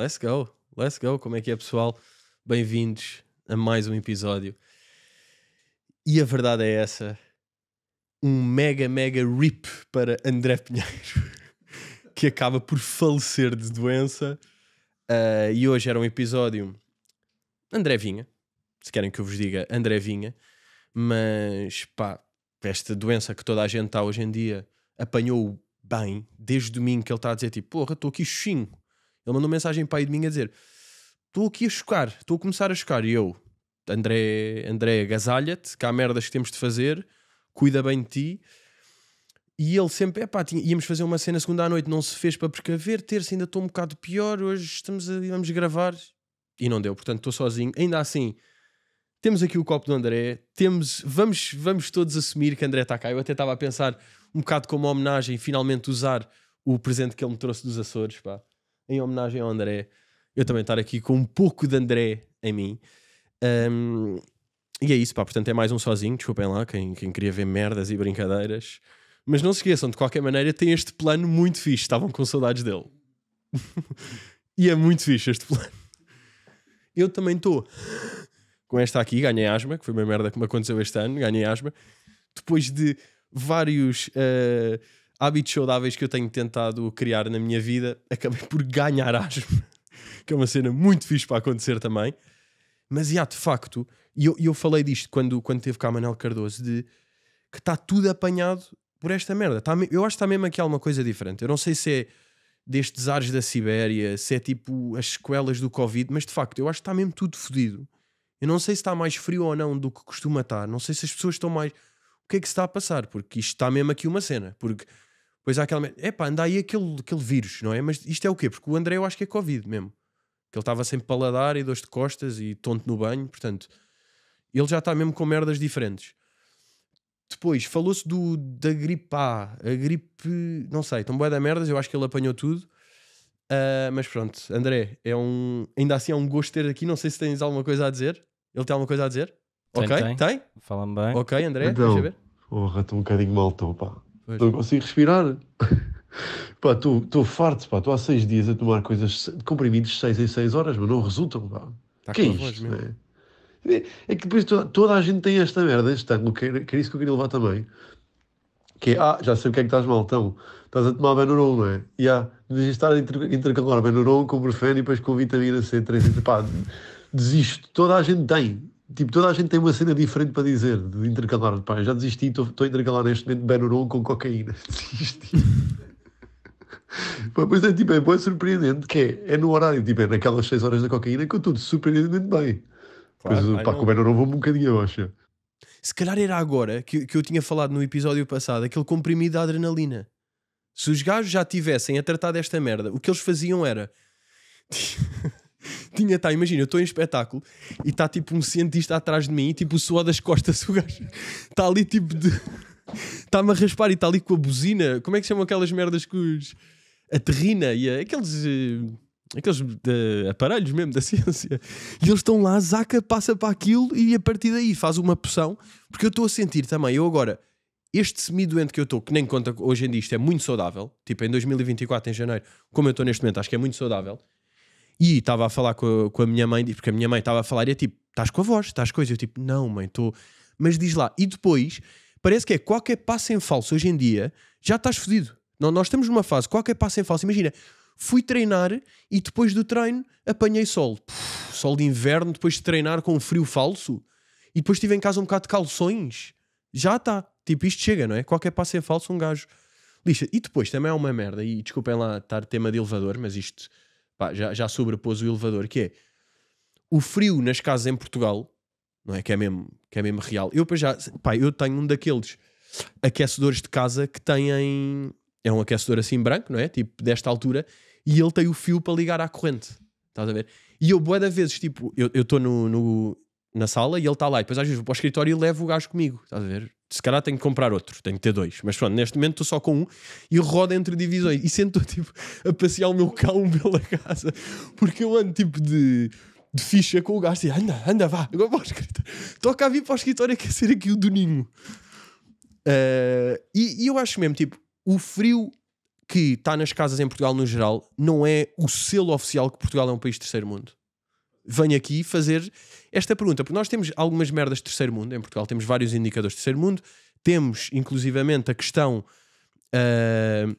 Let's go, let's go. Como é que é, pessoal? Bem-vindos a mais um episódio. E a verdade é essa: um mega, mega rip para André Pinheiro, que acaba por falecer de doença. Uh, e hoje era um episódio André Vinha. Se querem que eu vos diga André Vinha, mas pá, esta doença que toda a gente está hoje em dia apanhou bem desde domingo que ele está a dizer tipo, porra, estou aqui xingo ele mandou mensagem para aí de mim a dizer: Estou aqui a chocar, estou a começar a chocar. E eu, André, André agasalha-te, que há merdas que temos de fazer, cuida bem de ti. E ele sempre, é pá, íamos fazer uma cena segunda à noite, não se fez para precaver, terça ainda estou um bocado pior, hoje estamos a, vamos gravar. E não deu, portanto estou sozinho. Ainda assim, temos aqui o copo do André, temos, vamos, vamos todos assumir que André está cá. Eu até estava a pensar um bocado como homenagem, finalmente usar o presente que ele me trouxe dos Açores, pá em homenagem ao André, eu também estar aqui com um pouco de André em mim. Um, e é isso, pá, portanto é mais um sozinho, desculpem lá, quem, quem queria ver merdas e brincadeiras. Mas não se esqueçam, de qualquer maneira, tem este plano muito fixe, estavam com saudades dele. e é muito fixe este plano. Eu também estou com esta aqui, ganhei asma, que foi uma merda que me aconteceu este ano, ganhei asma. Depois de vários uh, hábitos saudáveis que eu tenho tentado criar na minha vida, acabei por ganhar asma, que é uma cena muito fixe para acontecer também. Mas, há de facto, e eu, eu falei disto quando, quando teve cá Manel Cardoso, de que está tudo apanhado por esta merda. Tá, eu acho que está mesmo aqui alguma coisa diferente. Eu não sei se é destes ares da Sibéria, se é tipo as sequelas do Covid, mas de facto, eu acho que está mesmo tudo fodido. Eu não sei se está mais frio ou não do que costuma estar. Não sei se as pessoas estão mais. O que é que se está a passar? Porque isto está mesmo aqui uma cena. Porque depois há aquela. Epá, anda aí aquele, aquele vírus, não é? Mas isto é o quê? Porque o André eu acho que é Covid mesmo. Que ele estava sem paladar e dois de costas e tonto no banho, portanto, ele já está mesmo com merdas diferentes. Depois, falou-se do, da gripe A, a gripe. Não sei, tão boa da merdas, eu acho que ele apanhou tudo. Uh, mas pronto, André, é um, ainda assim é um gosto ter aqui. Não sei se tens alguma coisa a dizer. Ele tem alguma coisa a dizer? Tem, ok, tem. tem? Fala-me bem. Ok, André, então, deixa ver. Porra, estou um bocadinho mal, estou, pá. Pois. Não consigo respirar. pá, estou farto, pá, estou há seis dias a tomar coisas, comprimidos seis em seis horas, mas não resultam, pá. Tá que é isto, né? É que depois toda, toda, a gente tem esta merda, este ângulo, que, é, que isso que eu queria levar também. Que é, ah, já sei o que é que estás mal, então, estás a tomar Benuron, não é? E há, devias estar a inter, intercalar Benuron com Brufen e depois com vitamina C3, pá, desisto, toda a gente tem. Tipo, toda a gente tem uma cena diferente para dizer, de intercalar. Pá, já desisti, estou a intercalar neste momento Benuron com cocaína. Desisti. pois mas é tipo, é bem surpreendente, que é, é no horário, tipo, é naquelas 6 horas da cocaína que eu estou surpreendentemente bem. Claro, o pá, com o Benuron vou-me um bocadinho, eu acho. Se calhar era agora, que, que eu tinha falado no episódio passado, aquele comprimido da adrenalina. Se os gajos já tivessem a tratar desta merda, o que eles faziam era... Tinha, tá, imagina, eu estou em espetáculo e está tipo um cientista atrás de mim e tipo o suor das costas, o gajo está ali tipo de. Está-me a raspar e está ali com a buzina. Como é que chamam aquelas merdas que os. a terrina e a... aqueles. Uh... Aqueles eh, aparelhos mesmo da ciência. E eles estão lá, zaca, passa para aquilo e a partir daí faz uma poção. Porque eu estou a sentir também, eu agora, este semi-doente que eu estou, que nem conta hoje em dia isto é muito saudável, tipo em 2024, em janeiro, como eu estou neste momento, acho que é muito saudável e estava a falar com a, com a, minha mãe, porque a minha mãe estava a falar e é tipo, estás com a voz, estás coisa. Eu tipo, não, mãe, estou. Mas diz lá. E depois, parece que é qualquer passo em falso hoje em dia, já estás fodido. Não, nós estamos numa fase, qualquer passo em falso. Imagina, fui treinar e depois do treino apanhei sol. Puf, sol de inverno, depois de treinar com um frio falso. E depois estive em casa um bocado de calções. Já está. Tipo, isto chega, não é? Qualquer passo em falso, um gajo lixa. E depois também é uma merda. E desculpem lá estar tema de elevador, mas isto pá, já, já sobrepôs o elevador, que é o frio nas casas em Portugal, não é? Que é mesmo, que é mesmo real. Eu, já, pá, eu tenho um daqueles aquecedores de casa que têm. É um aquecedor assim branco, não é? Tipo, desta altura, e ele tem o fio para ligar à corrente. Estás a ver? E eu, boa da vezes, tipo, eu estou no, no, na sala e ele está lá, e depois às vezes vou para o escritório e levo o gajo comigo. Estás a ver? se calhar tenho que comprar outro, tenho que ter dois. Mas pronto, neste momento estou só com um e rodo entre divisões. E sento tipo a passear o meu cão pela casa porque eu ando tipo de, de ficha com o gajo e anda, anda, vá, agora para o escritório. Toca a vir para o escritório quer ser aqui o doninho. Uh, e, e eu acho mesmo, tipo, o frio que está nas casas em Portugal no geral não é o selo oficial que Portugal é um país terceiro mundo venho aqui fazer esta pergunta, porque nós temos algumas merdas de terceiro mundo, em Portugal temos vários indicadores de terceiro mundo, temos inclusivamente a questão uh,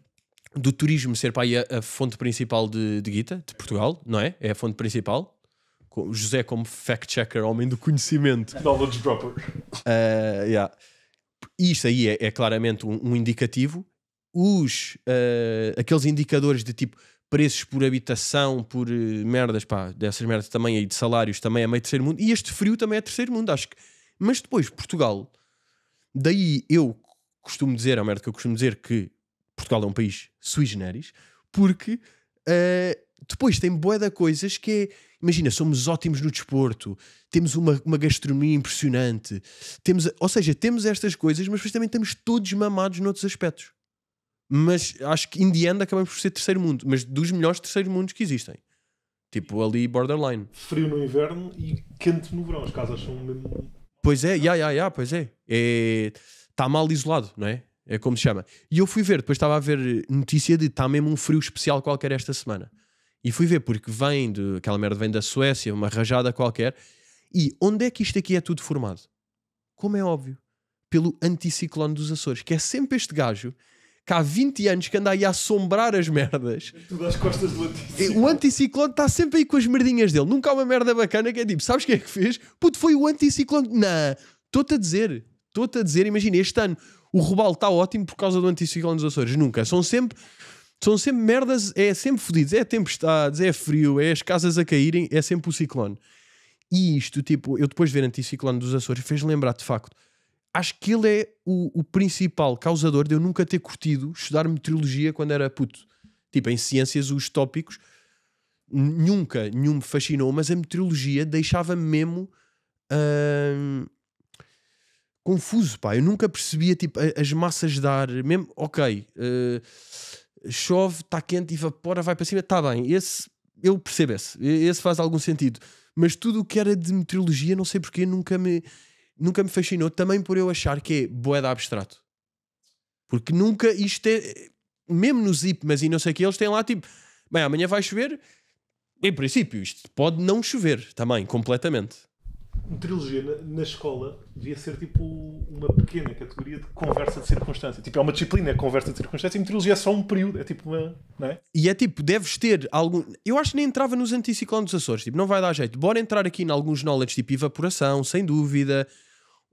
do turismo ser para a, a, fonte principal de, de guita de Portugal, não é? É a fonte principal. José como fact-checker, homem do conhecimento. Knowledge dropper. Uh, yeah. Isto aí é, é claramente um, um indicativo. Os, uh, aqueles indicadores de tipo preços por habitação, por uh, merdas, pá, dessas merdas também aí de salários também é meio terceiro mundo. E este frio também é terceiro mundo, acho que. Mas depois, Portugal, daí eu costumo dizer, a merda que eu costumo dizer, que Portugal é um país sui generis, porque uh, depois tem bué de coisas que é, imagina, somos ótimos no desporto, temos uma, uma gastronomia impressionante, temos, ou seja, temos estas coisas, mas depois também estamos todos mamados noutros aspectos mas acho que em acabamos por ser terceiro mundo, mas dos melhores terceiros mundos que existem. Tipo ali borderline. Frio no inverno e quente no verão, as casas são mesmo. Pois é, já, já, já, pois é. Está é... Tá mal isolado, não é? É como se chama. E eu fui ver, depois estava a ver notícia de está mesmo um frio especial qualquer esta semana. E fui ver porque vem de, aquela merda vem da Suécia, uma rajada qualquer. E onde é que isto aqui é tudo formado? Como é óbvio, pelo anticiclone dos Açores, que é sempre este gajo que há 20 anos que anda aí a assombrar as merdas. Tudo às costas do anticiclone. O anticiclone está sempre aí com as merdinhas dele. Nunca há uma merda bacana que é tipo, sabes quem é que fez? Puto, foi o anticiclone. Não, estou-te a dizer, estou-te a dizer, imagina, este ano o robalo está ótimo por causa do anticiclone dos Açores. Nunca, são sempre. São sempre merdas, é sempre fodidos, é tempestades, é frio, é as casas a caírem, é sempre o ciclone. E isto, tipo, eu depois de ver Anticiclone dos Açores, fez lembrar de facto acho que ele é o, o, principal causador de eu nunca ter curtido estudar meteorologia quando era puto. Tipo, em ciências, os tópicos nunca, nenhum me fascinou, mas a meteorologia deixava-me mesmo hum, confuso, pá. Eu nunca percebia, tipo, as massas de ar, mesmo, ok, uh, chove, está quente, evapora, vai para cima, está bem. Esse, eu percebo esse, esse faz algum sentido. Mas tudo o que era de meteorologia, não sei porquê, nunca me nunca me fascinou também por eu achar que é boeda abstrato. Porque nunca isto é. Mesmo nos mas e não sei o que, eles têm lá tipo. Bem, amanhã vai chover. Em princípio, isto pode não chover também, completamente um trilogia na, na, escola devia ser tipo uma pequena categoria de conversa de circunstância. Tipo, é uma disciplina, é conversa de circunstância, e uma trilogia é só um período, é tipo uma. Não é? E é tipo, deves ter algum. Eu acho que nem entrava nos anticiclones dos Açores, tipo, não vai dar jeito. Bora entrar aqui em alguns knowledge, tipo evaporação, sem dúvida,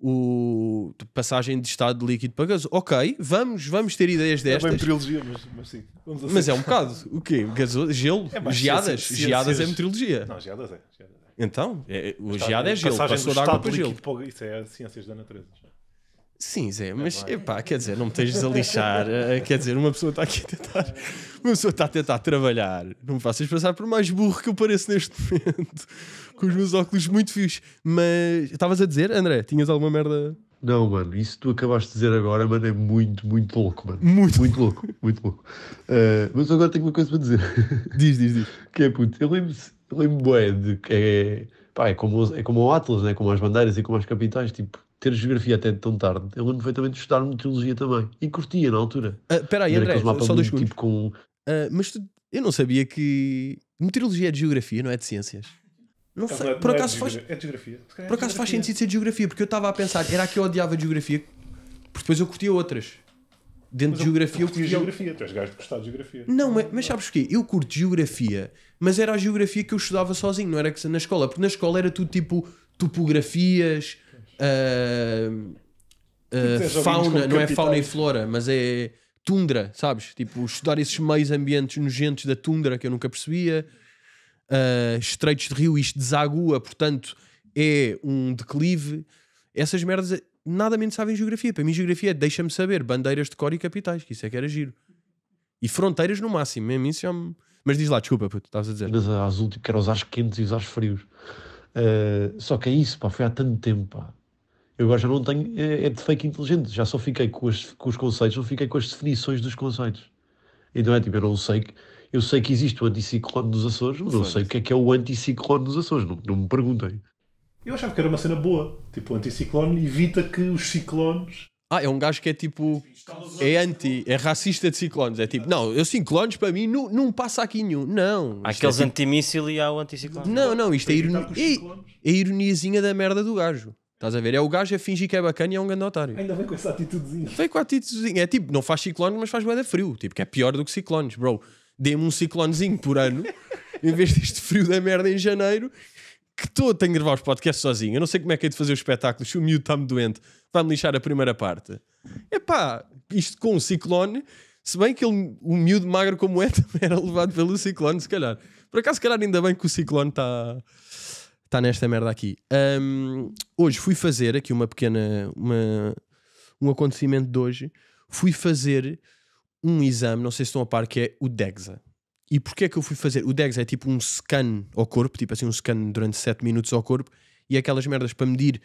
o passagem de estado de líquido para gasoso. Ok, vamos, vamos ter ideias destas. É bem trilogia, mas, mas sim. Assim. Mas é um bocado. O quê? Gasoso, gelo, é geadas. geadas é é meteorologia. Não, geadas é. Geadas. É. Então, é, é, o está, geado é gelo, passou da água para gelo. Para, isso é ciências da natureza. Sim, Zé, é mas é epá, quer dizer, não me tens de lixar. Eh, eh, quer dizer, uma pessoa está aqui a tentar, uma pessoa está a tentar trabalhar. Não me faças passar por mais burro que eu pareço neste momento, com os meus óculos muito fios. Mas estavas a dizer, André, tinhas alguma merda? Não, mano, isso que tu acabaste de dizer agora, mano, é muito, muito louco, mano. Muito, muito louco, muito louco. Uh, mas agora tenho uma coisa para dizer. Diz, diz, diz. Que é puto, eu lembro-me lembro-me de que é, pá, é, como, é como o Atlas, né? como as bandeiras e como as capitais, tipo, ter geografia até tão tarde. Eu lembro perfeitamente de estudar meteorologia também. E curtia na altura. Ah, espera uh, aí, André, só, só dois Tipo, com... Uh, mas tu, eu não sabia que... Meteorologia é de geografia, não é de ciências? Não sei, é, por acaso faz... É geografia. Por acaso faz sentido ser geografia, porque eu estava a pensar, era que eu odiava geografia, porque depois eu curtia outras dentro mas de geografia. Eu, eu, eu geografia, tu és gajo de gostar de geografia. Não, mas, mas sabes porquê? Eu curto geografia, mas era a geografia que eu estudava sozinho, não era que na escola, porque na escola era tudo tipo topografias, uh, uh, fauna, não é fauna e flora, mas é tundra, sabes? Tipo, estudar esses meios ambientes nojentos da tundra que eu nunca percebia, uh, estreitos de rio, isto desagua, portanto é um declive. Essas merdas nada menos sabem geografia. Para mim, geografia é deixa-me saber bandeiras de cor e capitais, que isso é que era giro. E fronteiras no máximo, mesmo isso já me... Mas diz lá, desculpa, puto, estás a dizer. Mas ah, às últimas, que eram os as quentes e os as frios. Uh, só que é isso, pá, foi há tanto tempo, pá. Eu agora já não tenho. É, é de fake inteligente, já só fiquei com, as, com os conceitos, não fiquei com as definições dos conceitos. Então é tipo, eu não sei que. Eu sei que existe o anticiclone dos Açores, mas não sei o que é que é o anticiclone dos Açores, não, não me perguntem. Eu achava que era uma cena boa. Tipo, o anticiclone evita que os ciclones. Ah, é um gajo que é tipo. É anti. É racista de ciclones. É tipo, não, eu ciclones para mim não, não passa aqui nenhum. Não. Há é aqueles é tipo... antimíssil e há o anticiclone. Não, não, isto é, ironi... é, é ironiazinha da merda do gajo. Estás a ver? É o gajo a fingir que é bacana e é um grande otário. Ainda vem com essa atitudezinha. Vem com a atitudezinha. É tipo, não faz ciclones, mas faz boeda frio. Tipo, que é pior do que ciclones, bro. Dê-me um ciclonezinho por ano, em vez deste frio da merda em janeiro, que estou a gravar os podcasts sozinho. Eu não sei como é que é de fazer os espetáculos. Se o miúdo está-me doente, vai-me lixar a primeira parte. É pá, isto com um ciclone. Se bem que ele, o miúdo magro como é também era levado pelo ciclone, se calhar. Por acaso, se calhar, ainda bem que o ciclone está tá nesta merda aqui. Um, hoje fui fazer aqui uma pequena. Uma, um acontecimento de hoje. Fui fazer um exame, não sei se estão a par, que é o DEXA. E porquê é que eu fui fazer? O DEX é tipo um scan ao corpo, tipo assim, um scan durante 7 minutos ao corpo, e é aquelas merdas para medir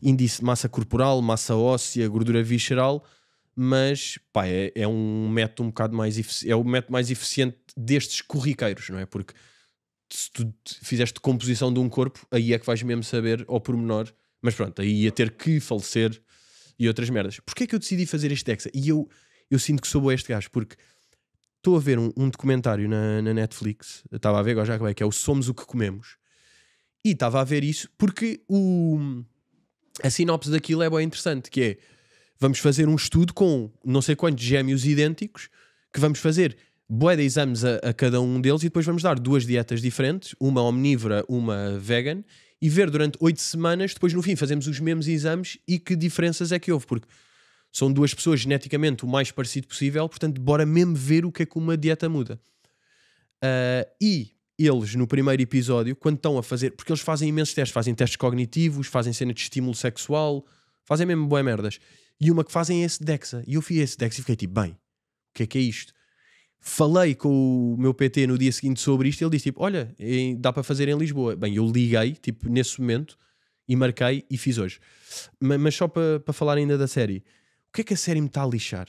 índice de massa corporal, massa óssea, gordura visceral, mas pá, é, é um método um bocado mais é o método mais eficiente destes corriqueiros, não é? Porque se tu fizeste composição de um corpo, aí é que vais mesmo saber ao pormenor, mas pronto, aí ia ter que falecer e outras merdas. Porquê é que eu decidi fazer este DEXA? E eu, eu sinto que sou este gajo, porque estou a ver um, um documentário na, na Netflix, estava a ver, agora já acabei, que é o Somos o que Comemos. E estava a ver isso porque o, a sinopse daquilo é bem interessante, que é, vamos fazer um estudo com não sei quantos gêmeos idênticos, que vamos fazer bué de exames a, a cada um deles e depois vamos dar duas dietas diferentes, uma omnívora, uma vegan, e ver durante oito semanas, depois no fim fazemos os mesmos exames e que diferenças é que houve, porque são duas pessoas geneticamente o mais parecido possível, portanto, bora mesmo ver o que é que uma dieta muda. Uh, e eles, no primeiro episódio, quando estão a fazer, porque eles fazem imensos testes, fazem testes cognitivos, fazem cena de estímulo sexual, fazem mesmo boas merdas. E uma que fazem é esse Dexa. E eu fiz esse Dexa e fiquei tipo, bem, o que é que é isto? Falei com o meu PT no dia seguinte sobre isto e ele disse tipo, olha, dá para fazer em Lisboa. Bem, eu liguei, tipo, nesse momento, e marquei e fiz hoje. Mas, só para, para falar ainda da série, o que é que a série me está a lixar?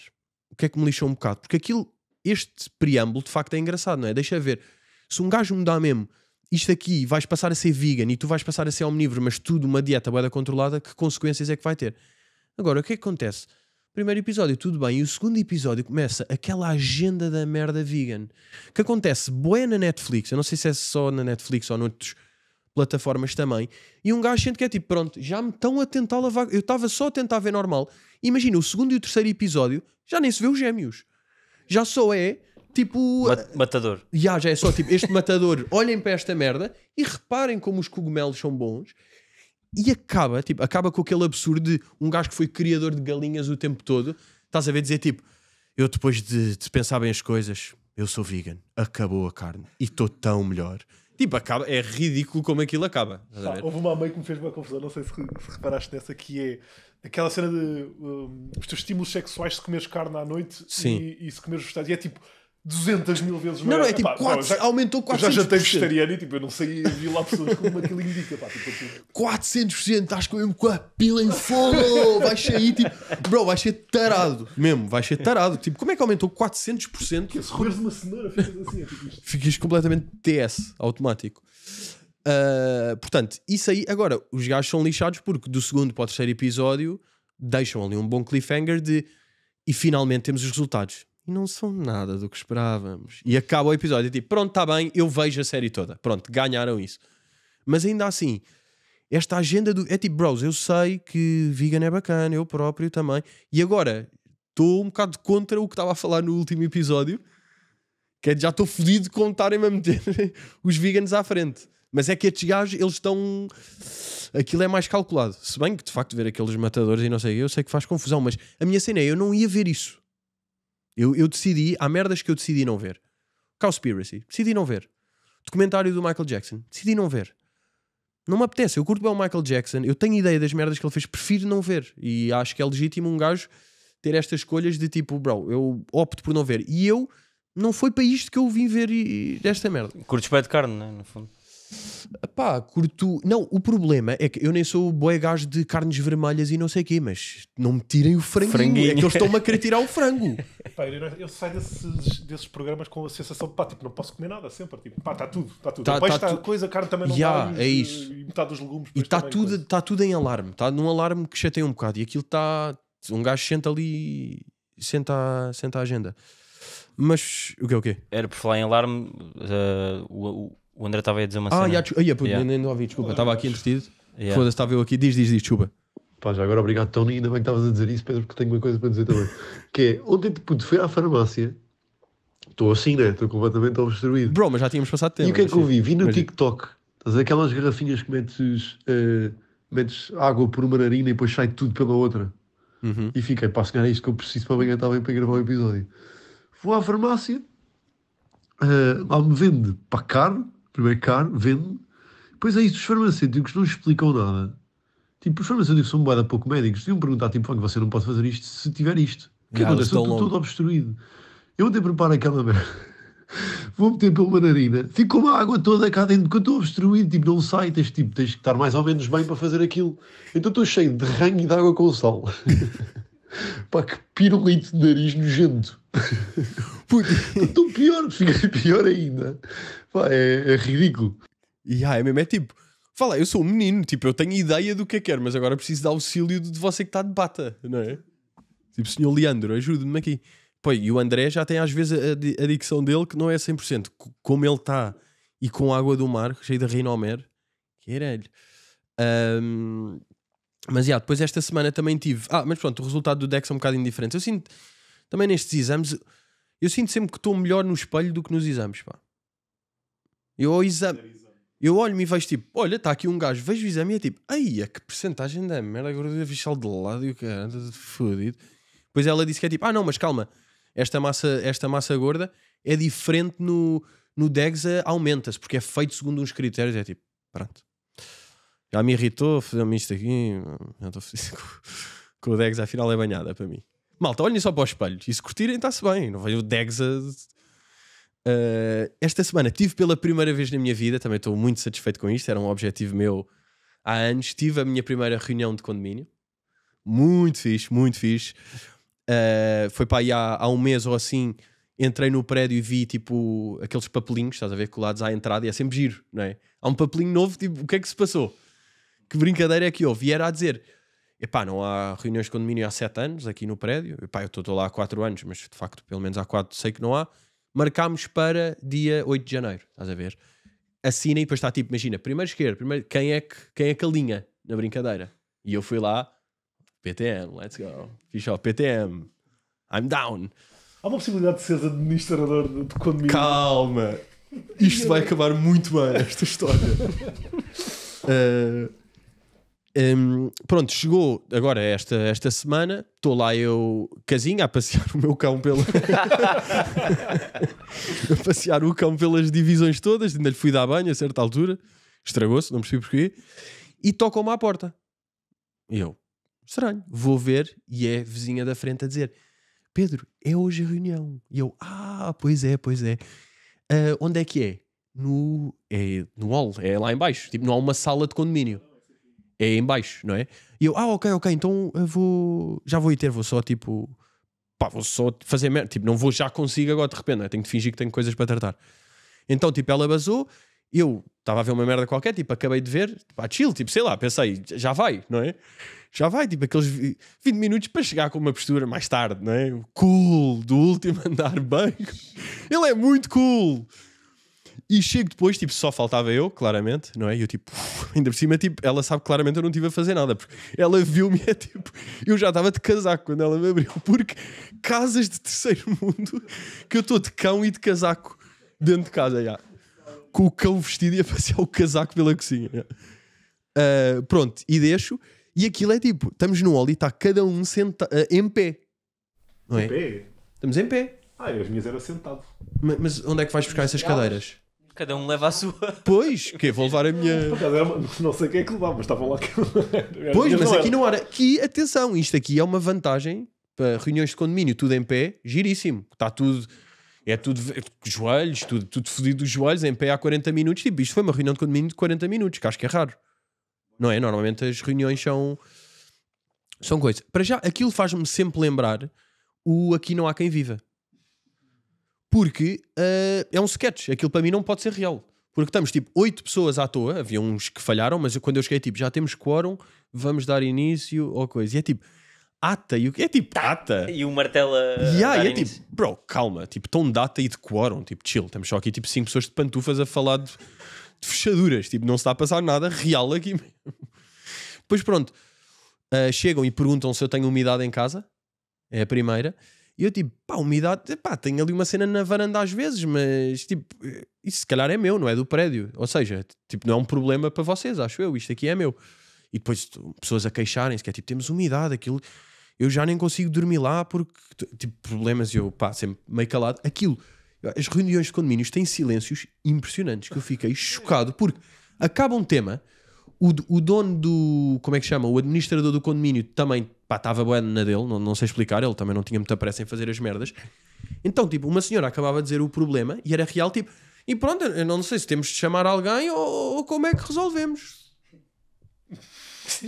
O que é que me lixou um bocado? Porque aquilo, este preâmbulo de facto é engraçado, não é? Deixa ver. Se um gajo me dá mesmo isto aqui, vais passar a ser vegan e tu vais passar a ser omnívoro, mas tudo uma dieta boeda controlada, que consequências é que vai ter? Agora, o que é que acontece? Primeiro episódio, tudo bem. E o segundo episódio começa aquela agenda da merda vegan que acontece boé na Netflix. Eu não sei se é só na Netflix ou noutros plataformas também. E um gajo sente que é tipo, pronto, já me estão a tentar lavar. Eu estava só a tentar ver normal. Imagina, o segundo e o terceiro episódio já nem se vê os gêmeos. Já só é tipo. Mat eh, matador. Já, já é só tipo, este matador, olhem para esta merda e reparem como os cogumelos são bons. E acaba, tipo, acaba com aquele absurdo de um gajo que foi criador de galinhas o tempo todo, estás a ver dizer tipo, eu depois de, de pensar bem as coisas, eu sou vegan, acabou a carne e estou tão melhor. Tipo, acaba, é ridículo como aquilo acaba. Ah, houve uma mãe que me fez uma confusão, não sei se, se reparaste nessa, que é aquela cena de um, os teus estímulos sexuais se comeres carne à noite e, e, se comeres vegetais. E é tipo, 200 mil vezes mais. Não, não, é tipo, já, aumentou 400%. Eu já jantei vegetariano e tipo, eu não sei, vi lá pessoas como aquele indica. Pá, tipo, tipo... 400%, estás com, mesmo com a pila em fogo, ser sair tipo, bro, vai ser tarado, mesmo, vai ser tarado. Tipo, como é que aumentou 400%? Que se roeres uma cenoura, ficas assim, é tipo Ficas completamente TS, automático. Uh, portanto, isso aí, agora, os gajos são lixados porque do segundo para o terceiro episódio deixam ali um bom cliffhanger de e finalmente temos os resultados e não são nada do que esperávamos. E acaba o episódio tipo, pronto, está bem, eu vejo a série toda. Pronto, ganharam isso. Mas ainda assim, esta agenda do. É tipo, bros, eu sei que vegan é bacana, eu próprio também. E agora, estou um bocado contra o que estava a falar no último episódio, que é já estou fodido com estarem-me a meter os veganos à frente. Mas é que estes gajos, eles estão. Aquilo é mais calculado. Se bem que de facto ver aqueles matadores e não sei, eu sei que faz confusão, mas a minha cena é: eu não ia ver isso. Eu, eu decidi, há merdas que eu decidi não ver. Cowspiracy, decidi não ver. Documentário do Michael Jackson, decidi não ver. Não me apetece, eu curto bem o Michael Jackson, eu tenho ideia das merdas que ele fez, prefiro não ver. E acho que é legítimo um gajo ter estas escolhas de tipo, bro, eu opto por não ver. E eu, não foi para isto que eu vim ver e, e desta merda. Curtes pé de carne, né? no fundo. Pá, curto. Não, o problema é que eu nem sou boi gajo de carnes vermelhas e não sei o quê, mas não me tirem o franguinho. franguinho. É que eles estão-me a querer tirar o frango. Pá, eu, eu saio desses, desses, programas com a sensação de pá, tipo, não posso comer nada sempre. Tipo, pá, está tudo, está tudo. Tá, Depois tá está tá tu... coisa, a carne também não yeah, É isso. E metade dos legumes. E está tudo, tá tudo em alarme. Está num alarme que chateia um bocado. E aquilo está. Um gajo senta ali senta, senta a agenda. Mas o que é o quê? Era por falar em alarme, uh, o, o o André estava a dizer uma ah, cena. ah, ia, puto, yeah. nem, ouvi, desculpa. Estava aqui entretido. Foda-se, estava eu aqui. Diz, diz, diz, desculpa. Pá, já agora obrigado, Tony. Ainda bem que estavas a dizer isso, Pedro, porque tenho uma coisa para dizer também. que é, ontem, puto, tipo, fui à farmácia. Estou assim, né? Estou completamente obstruído. Bro, mas já tínhamos passado tempo. E o que é que eu vi? Vi no TikTok. Estás aquelas garrafinhas que metes, uh, metes água por uma narina e depois sai tudo pela outra. Uhum. E fiquei, pá, a calhar é isto que eu preciso para amanhã bem para gravar o um episódio. Vou à farmácia, uh, lá me vende para caro, Primeiro caro, vende. Pois é isso, os farmacêuticos não explicam nada. Tipo, os farmacêuticos são boada pouco médicos. Deviam perguntar, tipo, que você não pode fazer isto se tiver isto. que acontece? Eu estou todo obstruído. Eu até preparo aquela merda. Vou meter pela narina, com a água toda cá dentro, porque eu estou obstruído, tipo, não sai, tens, tipo, tens que estar mais ou menos bem para fazer aquilo. Então estou cheio de ranho e de água com sal. Pá, que pirulito de nariz nojento. Estou pior, fiquei pior ainda. Pá, é, é ridículo. E yeah, é mesmo, é tipo, fala, eu sou um menino, tipo, eu tenho ideia do que é que quero, mas agora preciso de auxílio de você que está de bata, não é? Tipo, senhor Leandro, ajude-me aqui. Pô, e o André já tem às vezes a, dicção dele que não é 100%. Como ele está e com água do mar, cheio de rinomer, queira-lhe. Um, mas yeah, depois esta semana também tive. Ah, mas pronto, o resultado do Dex é um bocado indiferente. Eu sinto também nestes exames, eu sinto sempre que estou melhor no espelho do que nos exames, pá. Eu exame. Eu olho-me e vejo tipo, olha, está aqui um gajo, vejo o exame e é tipo, ai, a que porcentagem da merda, agora eu deixar de lado e o cara, fodido. Pois ela disse que é tipo, ah não, mas calma, esta massa, esta massa gorda é diferente no, no DEGS, eh, aumenta-se, porque é feito segundo uns critérios, é tipo, pronto. Já me irritou, fizemos isto aqui. Já estou feliz com, o à afinal é banhada para mim. Malta, olhem só para os espelhos. E se curtirem, está-se bem. Não vejo o Degs a. Uh, esta semana tive pela primeira vez na minha vida, também estou muito satisfeito com isto, era um objetivo meu há anos. Tive a minha primeira reunião de condomínio, muito fixe, muito fixe. Uh, foi para aí há, há, um mês ou assim, entrei no prédio e vi tipo aqueles papelinhos, estás a ver, colados à entrada, e é sempre giro, não é? Há um papelinho novo, tipo, o que é que se passou? que brincadeira é que houve? E era a dizer: epá, não há reuniões de condomínio há 7 anos aqui no prédio. Epá, eu estou lá há 4 anos, mas de facto, pelo menos há 4 sei que não há. Marcámos para dia 8 de janeiro, estás a ver? Assina e depois está tipo, imagina, primeiro esquerdo primeiro, quem, é que, quem é que alinha na brincadeira? E eu fui lá, PTM, let's go. Fiz PTM, I'm down. Há uma possibilidade de seres administrador de, de condomínio. Calma! Isto vai acabar muito bem, esta história. uh, Um, pronto, chegou agora esta, esta semana. Estou lá eu casinha a passear o meu cão pelo a passear o cão pelas divisões todas. Ainda lhe fui dar banho a certa altura. Estragou-se, não percebi porquê. E toca me à porta. E eu, estranho, vou ver. E é vizinha da frente a dizer: Pedro, é hoje a reunião. E eu, ah, pois é, pois é. Uh, onde é que é? No, é? no hall, é lá embaixo. Tipo, não há uma sala de condomínio é em baixo, não é? E eu, ah, ok, ok, então eu vou, já vou ir ter, vou só tipo, pá, vou só fazer merda, tipo, não vou já consigo agora de repente, né? tenho de fingir que tenho coisas para tratar. Então, tipo, ela basou, eu estava a ver uma merda qualquer, tipo, acabei de ver, pá, tipo, ah, chill, tipo, sei lá, pensei, já vai, não é? Já vai, tipo, aqueles 20 minutos para chegar com uma postura mais tarde, não é? Cool, do último andar, banco. Ele é muito cool. E chego depois, tipo, só faltava eu, claramente, não é? E eu, tipo, ainda por cima, tipo, ela sabe claramente eu não estive a fazer nada, porque ela viu-me é tipo, eu já estava de casaco quando ela me abriu, porque casas de terceiro mundo que eu estou de cão e de casaco dentro de casa, já. Com o cão vestido e a passear o casaco pela cozinha. Uh, pronto, e deixo. E aquilo é tipo, estamos no óleo e está cada um senta uh, em pé. Não é? Em pé? Estamos em pé. Ah, as minhas eram sentado. Mas, mas, onde é que vais buscar essas cadeiras? Cada um leva a sua. Pois, que vou levar a minha. Não sei quem é que levava, mas estavam lá. pois, mas aqui não era. que atenção, isto aqui é uma vantagem para reuniões de condomínio, tudo em pé, giríssimo. Está tudo. É tudo joelhos, tudo, tudo fodido dos joelhos, em pé há 40 minutos. Tipo, isto foi uma reunião de condomínio de 40 minutos, que acho que é raro. Não é? Normalmente as reuniões são. São coisas. Para já, aquilo faz-me sempre lembrar o Aqui Não Há Quem Viva porque uh, é um sketch, aquilo para mim não pode ser real. Porque estamos tipo oito pessoas à toa, havia uns que falharam, mas quando eu cheguei tipo, já temos quórum, vamos dar início ou coisa. E é tipo, ata, e o que é tipo ata? E o martelo yeah, e ah, é início. tipo, bro, calma, tipo, tão data e de quórum, tipo, chill, estamos só aqui tipo cinco pessoas de pantufas a falar de, de fechaduras, tipo, não se está a passar nada real aqui mesmo. Pois pronto, uh, chegam e perguntam se eu tenho umidade em casa, é a primeira. E eu tipo, pá, umidade, pá, tenho ali uma cena na varanda às vezes, mas tipo, isso se calhar é meu, não é do prédio. Ou seja, tipo, não é um problema para vocês, acho eu, isto aqui é meu. E depois pessoas a queixarem-se, que é tipo, temos umidade, aquilo, eu já nem consigo dormir lá porque, tipo, problemas, e eu, pá, sempre meio calado. Aquilo, as reuniões de condomínios têm silêncios impressionantes, que eu fiquei chocado, porque acaba um tema o, o dono do. Como é que chama? O administrador do condomínio também estava boa na dele, não, não sei explicar, ele também não tinha muita pressa em fazer as merdas. Então, tipo, uma senhora acabava de dizer o problema e era real, tipo, e pronto, eu não sei se temos de chamar alguém ou, ou como é que resolvemos.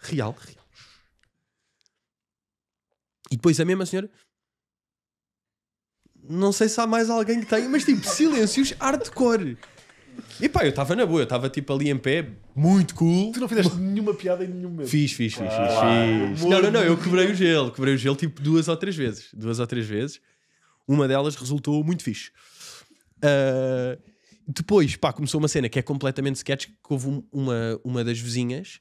real, real. E depois a mesma senhora. Não sei se há mais alguém que tenha, mas tipo, silêncios hardcore. E pá, eu estava na boa, eu estava tipo ali em pé, muito cool. Tu não fizeste nenhuma piada em nenhum momento? Fiz, fiz, fiz, fiz. fiz. Não, não, não, eu quebrei o gelo, quebrei o gelo tipo duas ou três vezes. Duas ou três vezes. Uma delas resultou muito fixe. Uh, depois, pá, começou uma cena que é completamente sketch, que houve um, uma, uma das vizinhas,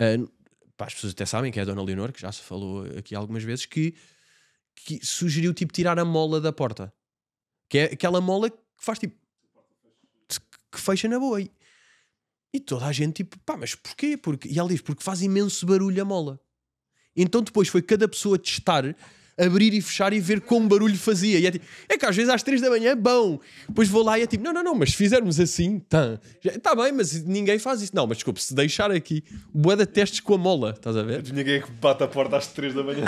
uh, pá, as pessoas até sabem que é a Dona Leonor, que já se falou aqui algumas vezes, que, que sugeriu tipo tirar a mola da porta. Que é aquela mola que faz tipo que fecha na boa. E, e toda a gente, tipo, pá, mas porquê? Porque, e ela diz, porque faz imenso barulho a mola. Então depois foi cada pessoa testar, abrir e fechar e ver como barulho fazia. E é, tipo, é que às vezes às 3 da manhã é bom. Depois vou lá e é tipo, não, não, não, mas se fizermos assim, tá, já, tá bem, mas ninguém faz isso. Não, mas desculpe, se deixar aqui, boa de testes com a mola, estás a ver? Tipo, ninguém é que bate a porta às 3 da manhã.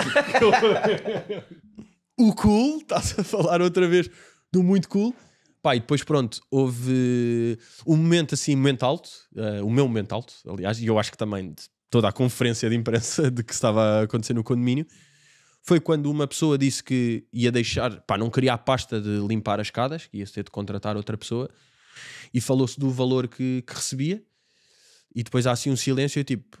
o cool, estás a falar outra vez do muito cool, Pá, e depois, pronto, houve um momento assim, momento alto, uh, o meu momento alto, aliás, e eu acho que também de toda a conferência de imprensa de que estava acontecendo no condomínio, foi quando uma pessoa disse que ia deixar, pá, não queria a pasta de limpar as escadas, que ia ter de contratar outra pessoa, e falou-se do valor que, que recebia, e depois há assim um silêncio, tipo,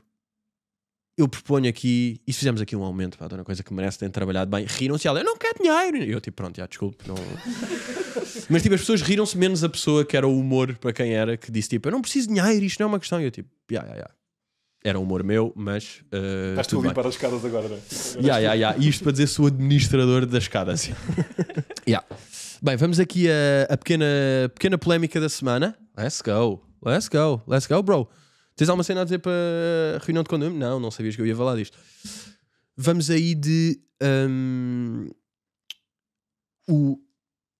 eu proponho aqui, e se fizermos aqui um aumento, pá, uma coisa que merece ter trabalhado bem, riram-se ela, ah, eu não quero dinheiro. Eu, tipo, pronto, já, desculpe, não... Mas, tipo, as pessoas riram-se menos a pessoa que era o humor para quem era, que disse, tipo, eu não preciso de dinheiro, isto não é uma questão. E eu, tipo, já, já, já. Era humor meu, mas. Uh, eh, Estás te a limpar as escadas agora, não é? Yeah, yeah, yeah. Isto para dizer sou administrador da escada, assim. yeah. Bem, vamos aqui a, a pequena, pequena polémica da semana. Let's go, let's go, let's go, bro. Tens alguma cena a dizer para reunião de condomínio? Não, não sabias que eu ia falar disto. Vamos aí de um, o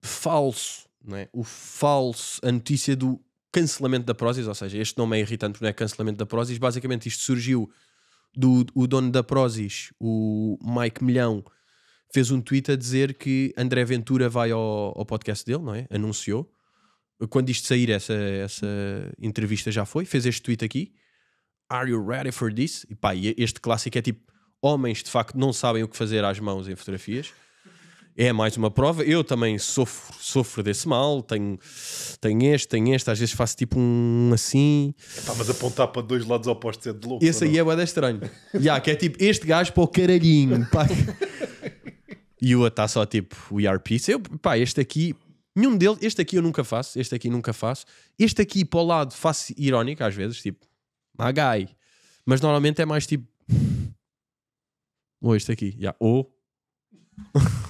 falso, não é? O falso, a notícia do cancelamento da Prozis, ou seja, este nome é irritante porque não é cancelamento da Prozis. Basicamente, isto surgiu do o dono da Prozis, o Mike Milhão, fez um tweet a dizer que André Ventura vai ao, ao podcast dele, não é? Anunciou quando isto sair, essa, essa entrevista já foi, fez este tweet aqui. Are you ready for this? E pá, este clássico é tipo: homens de facto não sabem o que fazer às mãos em fotografias. É mais uma prova. Eu também sofro, sofro desse mal. Tenho, tenho este, tenho este. Às vezes faço tipo um assim. Tá, mas apontar para dois lados opostos é de louco. Esse aí é bada estranho. yeah, que é tipo este gajo para o caralhinho. Pá. e o está só tipo: We are peace. Eu, pá, este aqui Nenhum deles, este aqui eu nunca faço, este aqui nunca faço. Este aqui para o lado faço irónico às vezes, tipo, magai. Mas normalmente é mais tipo. Ou oh, este aqui, yeah. ou.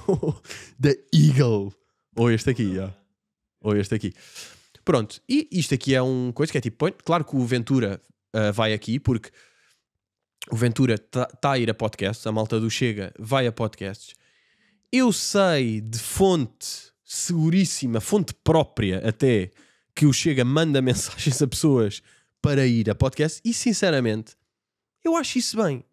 Oh. The Eagle. Ou oh, este aqui, yeah. ou este aqui. Pronto, e isto aqui é um coisa que é tipo. Claro que o Ventura uh, vai aqui, porque o Ventura está tá a ir a podcasts, a malta do Chega vai a podcasts. Eu sei de fonte seguríssima, fonte própria até, que o Chega manda mensagens a pessoas para ir a podcast. E sinceramente, eu acho isso bem.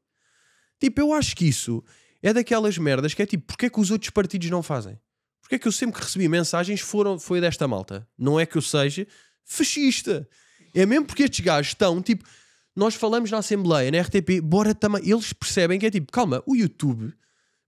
Tipo, eu acho que isso é daquelas merdas que é tipo, porque é que os outros partidos não fazem? Porque é que eu sempre que recebi mensagens foram, foi desta malta? Não é que eu seja fascista. É mesmo porque estes gajos estão, tipo, nós falamos na Assembleia, na RTP, bora também. Eles percebem que é tipo, calma, o YouTube,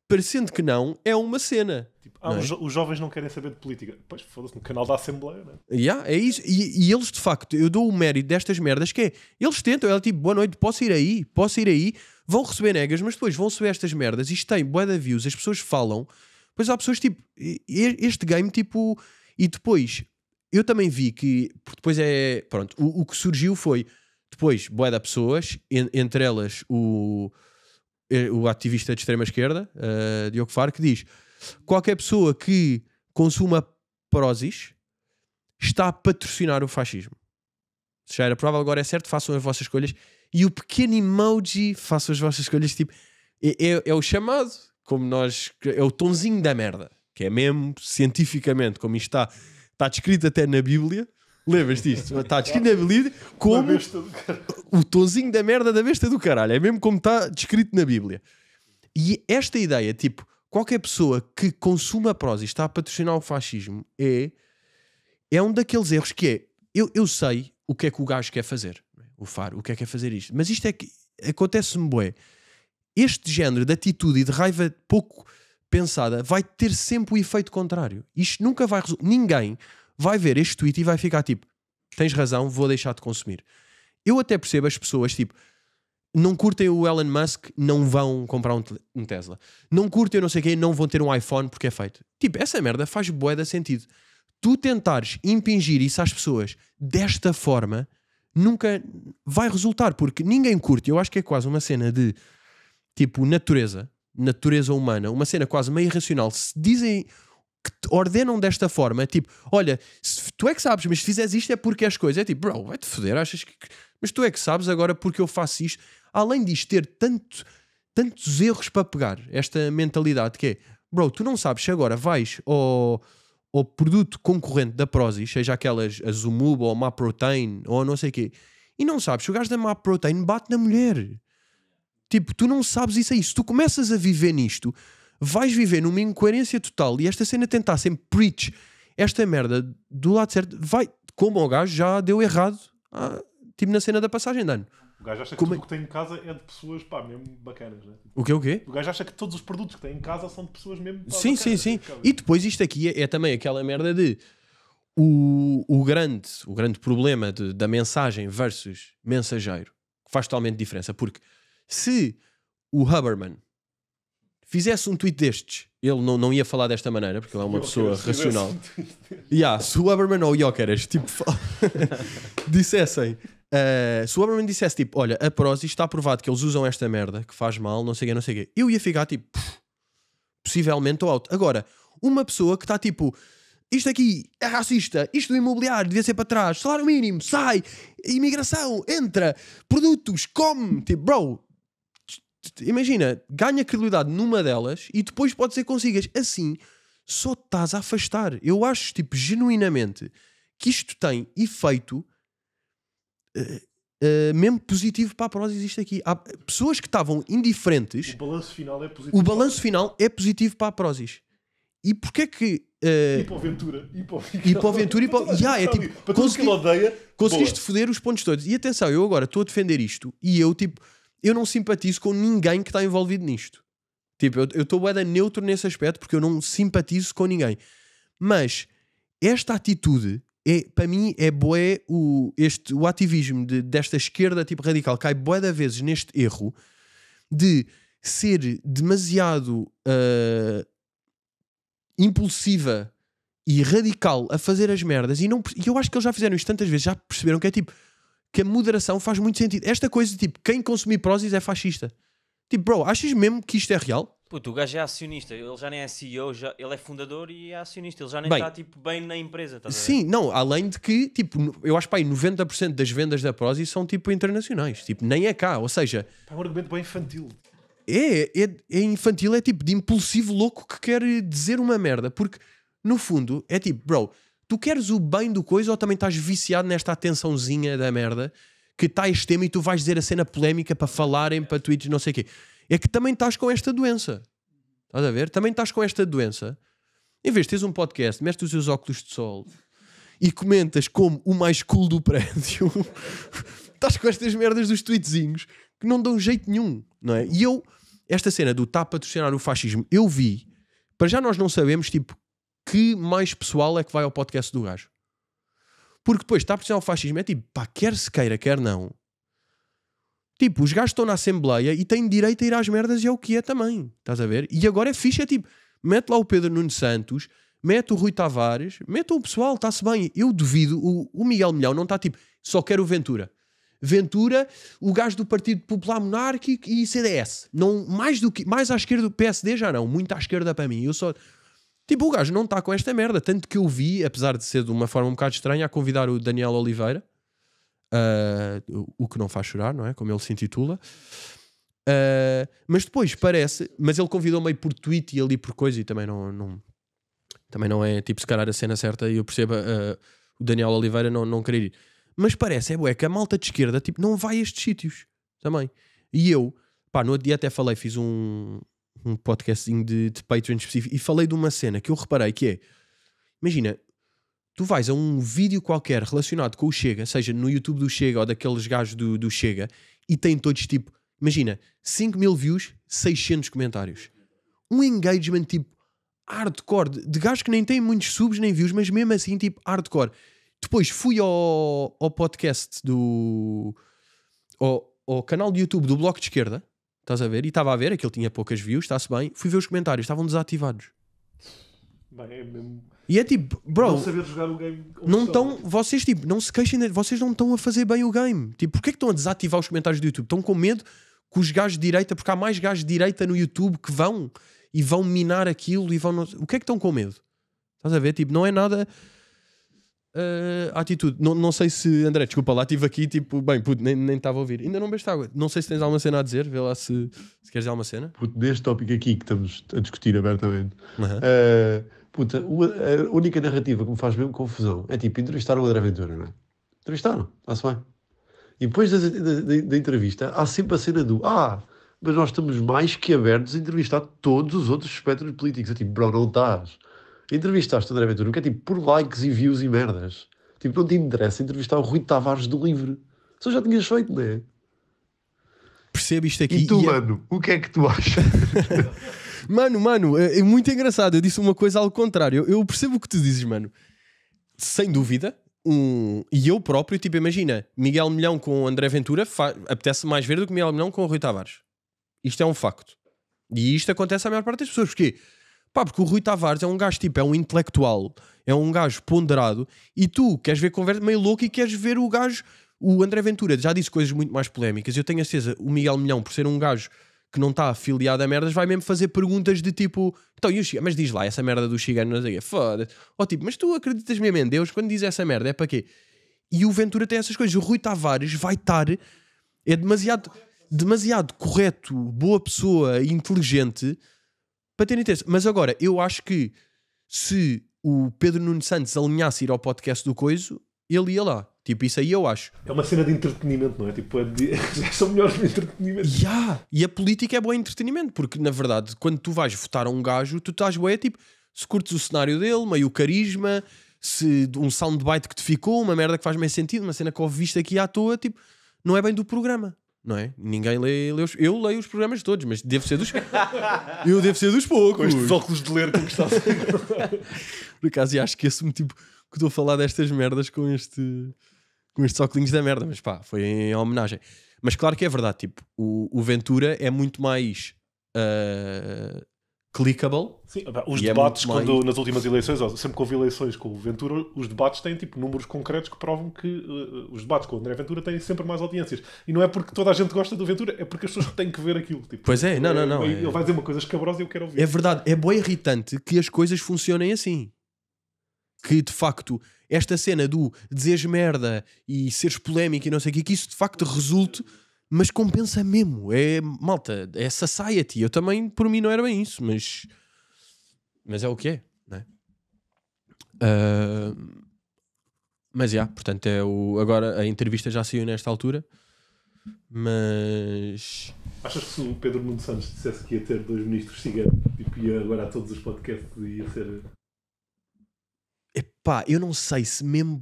parecendo que não, é uma cena. Tipo, ah, é? os, jo os, jovens não querem saber de política. Pois, foda-se, no canal da Assembleia, né? Yeah, é isso. E, e, eles, de facto, eu dou o mérito destas merdas que é, eles tentam, ela é, tipo, boa noite, posso ir aí, posso ir aí, vão receber negas, mas depois vão receber estas merdas, isto tem bué views, as pessoas falam, pois há pessoas, tipo, este game, tipo, e depois, eu também vi que, depois é, pronto, o, o que surgiu foi, depois, bué pessoas, en, entre elas o, eh, o ativista de extrema-esquerda, uh, eh, Diogo Faro, que diz Qualquer pessoa que consuma prósis está a patrocinar o fascismo. Já era provável, agora é certo, façam as vossas escolhas. E o pequeno emoji, façam as vossas escolhas, tipo, é, é, é o chamado, como nós, é o tonzinho da merda, que é mesmo cientificamente, como isto está, está descrito até na Bíblia, lembras disto? Está descrito na Bíblia como o tonzinho da merda da besta do caralho. É mesmo como está descrito na Bíblia. E esta ideia, tipo, qualquer pessoa que consuma prós e está a patrocinar o fascismo é, é um daqueles erros que é eu, eu sei o que é que o gajo quer fazer, é? o Faro, o que é que é fazer isto, mas isto é que acontece-me bué. Este género de atitude e de raiva pouco pensada vai ter sempre o efeito contrário. Isto nunca vai resolver. Ninguém vai ver este tweet e vai ficar tipo: tens razão, vou deixar de consumir. Eu até percebo as pessoas tipo: não curtem o Elon Musk, não vão comprar um, um Tesla. Não curtem não sei quem, não vão ter um iPhone porque é feito. Tipo, essa merda faz bué de sentido. Tu tentares impingir isso às pessoas desta forma, nunca vai resultar, porque ninguém curte. Eu acho que é quase uma cena de, tipo, natureza, natureza humana, uma cena quase meio irracional. Se dizem que ordenam desta forma, tipo, olha, tu é que sabes, mas se fizeres isto é porque as coisas. É tipo, bro, vai-te foder, achas que. Mas tu é que sabes agora porque eu faço isto além disto ter tanto, tantos erros para pegar, esta mentalidade que é, bro, tu não sabes se agora vais ao, ao produto concorrente da Prozis, seja aquelas a Zumuba ou a Maprotein ou não sei o quê, e não sabes se o gajo da Maprotein bate na mulher. Tipo, tu não sabes isso aí. Se tu começas a viver nisto, vais viver numa incoerência total e esta cena tentar sempre preach esta merda do lado certo, vai, como o gajo já deu errado, ah, tipo na cena da passagem de ano. O gajo acha que Como... tudo é o que tem em casa é de pessoas, pá, mesmo bacanas, né? O quê, o quê? O gajo acha que todos os produtos que tem em casa são de pessoas mesmo pá, Sim, bacanas, sim, né? sim. E depois isto aqui é, é, também aquela merda de... O, o, grande, o grande problema de, da mensagem versus mensageiro faz totalmente diferença, porque se o Huberman fizesse um tweet destes, ele não, não ia falar desta maneira, porque ele é uma pessoa racional. Um yeah, se o Huberman ou o Jokeres tipo, dissessem Uh, se o Oberman dissesse tipo, olha, a Prozis está provado que eles usam esta merda, que faz mal, não sei o quê, não sei o quê, eu ia ficar tipo, possivelmente ou alto. Agora, uma pessoa que está tipo, isto aqui é racista, isto do imobiliário devia ser para trás, salário mínimo, sai, imigração, entra, produtos, come, tipo, bro, imagina, ganha credibilidade numa delas e depois pode ser consigas. Assim, só estás a afastar. Eu acho, tipo, genuinamente que isto tem efeito Uh, mesmo positivo para a prosa existe aqui. Há pessoas que estavam indiferentes. O balanço final é positivo. O balanço final é positivo para a Prozis. E porquê que. Uh, eh, hipoventura. Hipoventura. Hipoventura. e Yeah, é tipo, para consegui... odeia, conseguiste foder os pontos todos. E atenção, eu agora estou a defender isto e eu, tipo, eu não simpatizo com ninguém que está envolvido nisto. Tipo, eu estou bem neutro nesse aspecto porque eu não simpatizo com ninguém. Mas esta atitude é, para mim é boé o, este, o ativismo de, desta esquerda tipo radical cai boé da vezes neste erro de ser demasiado uh, impulsiva e radical a fazer as merdas e, não, e eu acho que eles já fizeram isto tantas vezes, já perceberam que é tipo que a moderação faz muito sentido. Esta coisa de tipo, quem consumir prósis é fascista. Tipo, bro, achas mesmo que isto é real? Puto, o gajo é acionista, ele já nem é CEO, já, ele é fundador e é acionista, ele já nem está tipo, bem na empresa. Tá sim, não, além de que, tipo, eu acho que 90% das vendas da Prozis são tipo internacionais, tipo, nem é cá, ou seja. É um argumento bem infantil. É, é, é infantil, é tipo de impulsivo louco que quer dizer uma merda, porque no fundo é tipo, bro, tu queres o bem do coisa ou também estás viciado nesta atençãozinha da merda que está este tema e tu vais dizer a cena polémica para falarem, para tweets, não sei o quê é que também estás com esta doença. Estás a ver? Também estás com esta doença. Em vez de teres um podcast, metes os teus óculos de sol e comentas como o mais cool do prédio, estás com estas merdas dos tweetzinhos que não dão jeito nenhum, não é? E eu, esta cena do está a patrocinar o fascismo, eu vi, para já nós não sabemos, tipo, que mais pessoal é que vai ao podcast do gajo. Porque depois está a patrocinar o fascismo, é tipo, pá, quer se queira, quer não, Tipo, os gajos estão na Assembleia e têm direito a ir às merdas e é o que é também. Estás a ver? E agora é ficha, é tipo, mete lá o Pedro Nuno Santos, mete o Rui Tavares, mete o pessoal, está-se bem. Eu duvido, o, o Miguel Milhão não está tipo, só quero o Ventura. Ventura, o gajo do Partido Popular Monárquico e CDS. Não, mais do que mais à esquerda do PSD já não, muito à esquerda para mim. Eu só Tipo, o gajo não está com esta merda, tanto que eu vi, apesar de ser de uma forma um bocado estranha, a convidar o Daniel Oliveira, uh, o que não faz chorar, não é? Como ele se intitula. Uh, mas depois parece, mas ele convidou meio por tweet e ali por coisa e também não, não, também não é tipo se calhar a cena certa e eu percebo uh, o Daniel Oliveira não, não querer ir. Mas parece, é bué, que a malta de esquerda tipo, não vai a estes sítios também. E eu, pá, no outro dia até falei, fiz um, um podcastinho de, de Patreon específico e falei de uma cena que eu reparei que é, imagina, tu vais a um vídeo qualquer relacionado com o Chega, seja no YouTube do Chega ou daqueles gajos do, do Chega, e tem todos tipo, imagina, 5 mil views, 600 comentários. Um engagement tipo hardcore, de, gajos que nem têm muitos subs nem views, mas mesmo assim tipo hardcore. Depois fui ao, ao podcast do. Ao, ao canal de YouTube do Bloco de Esquerda, estás a ver? E estava a ver, aquilo tinha poucas views, está-se bem. Fui ver os comentários, estavam desativados. Bem, é mesmo... E é tipo, bro, não saber jogar o game. Não estão, vocês tipo, não se queixem, vocês não estão a fazer bem o game. Tipo, porquê é que estão a desativar os comentários do YouTube? Estão com medo que os gajos de direita, porque há mais gajos de direita no YouTube que vão e vão minar aquilo e vão. No... O que é que estão com medo? Estás a ver? Tipo, não é nada. Uh, atitude, não, não sei se André, desculpa lá, estive aqui tipo, bem, puto, nem estava a ouvir, ainda não bebeste água. Não sei se tens alguma cena a dizer, vê lá se, se queres dizer alguma cena. Puto, neste tópico aqui que estamos a discutir abertamente, Puta, a única narrativa que me faz mesmo confusão é tipo, entrevistaram o André Ventura, não é? Entrevistaram, está-se bem. E depois da, da, da, entrevista, há sempre a cena do Ah, mas nós estamos mais que abertos a entrevistar todos os outros espectros políticos. É tipo, bro, não estás. Entrevistaste o André Ventura, que é tipo por likes e views e merdas. Tipo, não te interessa entrevistar o Rui Tavares do Livre. Só já tinhas feito, não é? percebo isto aqui. E tu, e é- mano, é... o que é que tu achas? mano, mano, é, é, muito engraçado. Eu disse uma coisa ao contrário. Eu, eu percebo o que tu dizes, mano. Sem dúvida. Um, e eu próprio, tipo, imagina, Miguel Milhão com André Ventura fa... apetece mais ver do que Miguel Milhão com o Rui Tavares. Isto é um facto. E isto acontece à maior parte das pessoas. Porquê? Pá, porque o Rui Tavares é um gajo tipo, é um intelectual, é um gajo ponderado, e tu queres ver conversa meio louca e queres ver o gajo o André Ventura já disse coisas muito mais polémicas. Eu tenho a certeza, o Miguel Milhão, por ser um gajo que não está afiliado a merdas, vai mesmo fazer perguntas de tipo: então, e o Chiga? Mas diz lá essa merda do Chigano, não sei foda Ou tipo, mas tu acreditas mesmo em Deus? Quando diz essa merda, é para quê? E o Ventura tem essas coisas. O Rui Tavares vai estar. É demasiado, demasiado correto, boa pessoa, inteligente para ter interesse. Mas agora, eu acho que se o Pedro Nuno Santos alinhasse ir ao podcast do Coiso, ele ia lá. Tipo, isso aí eu acho. É uma cena de entretenimento, não é? Tipo, é de... são melhores de entretenimento. Yeah. E a política é bom entretenimento, porque na verdade, quando tu vais votar a um gajo, tu estás boa, tipo, se curtes o cenário dele, meio carisma, se um soundbite que te ficou, uma merda que faz meio sentido, uma cena que ouviste aqui à toa, tipo, não é bem do programa. Não é? Ninguém lê, lê os... Eu leio os programas todos, mas devo ser dos. eu devo ser dos poucos. Com estes óculos de ler que estás a Por acaso, acho que esse me tipo que estou a falar destas merdas com este com estes óculos da merda, mas pá, foi em homenagem. Mas claro que é verdade, tipo, o, o Ventura é muito mais uh, clickable. Sim, opa, os é debates, é quando, mais... nas últimas eleições, sempre que houve eleições com o Ventura, os debates têm tipo números concretos que provam que uh, os debates com o André Ventura têm sempre mais audiências. E não é porque toda a gente gosta do Ventura, é porque as pessoas têm que ver aquilo. Tipo, pois é, não, não, não. Ele, é... vai dizer uma coisa escabrosa e eu quero ouvir. É verdade, é boi irritante que as coisas funcionem assim que de facto esta cena do dizeres merda e seres polémico e não sei o que, que isso de facto resulte, mas compensa mesmo. É malta, é society. Eu também, por mim, não era bem isso, mas, mas é o que é, né? Uh, mas já, yeah, portanto, é o, agora a entrevista já saiu nesta altura. Mas. Achas que se o Pedro Mundo Santos dissesse que ia ter dois ministros ciganos, tipo, ia agora a todos os podcasts e ia ser Epá, eu não sei se mesmo.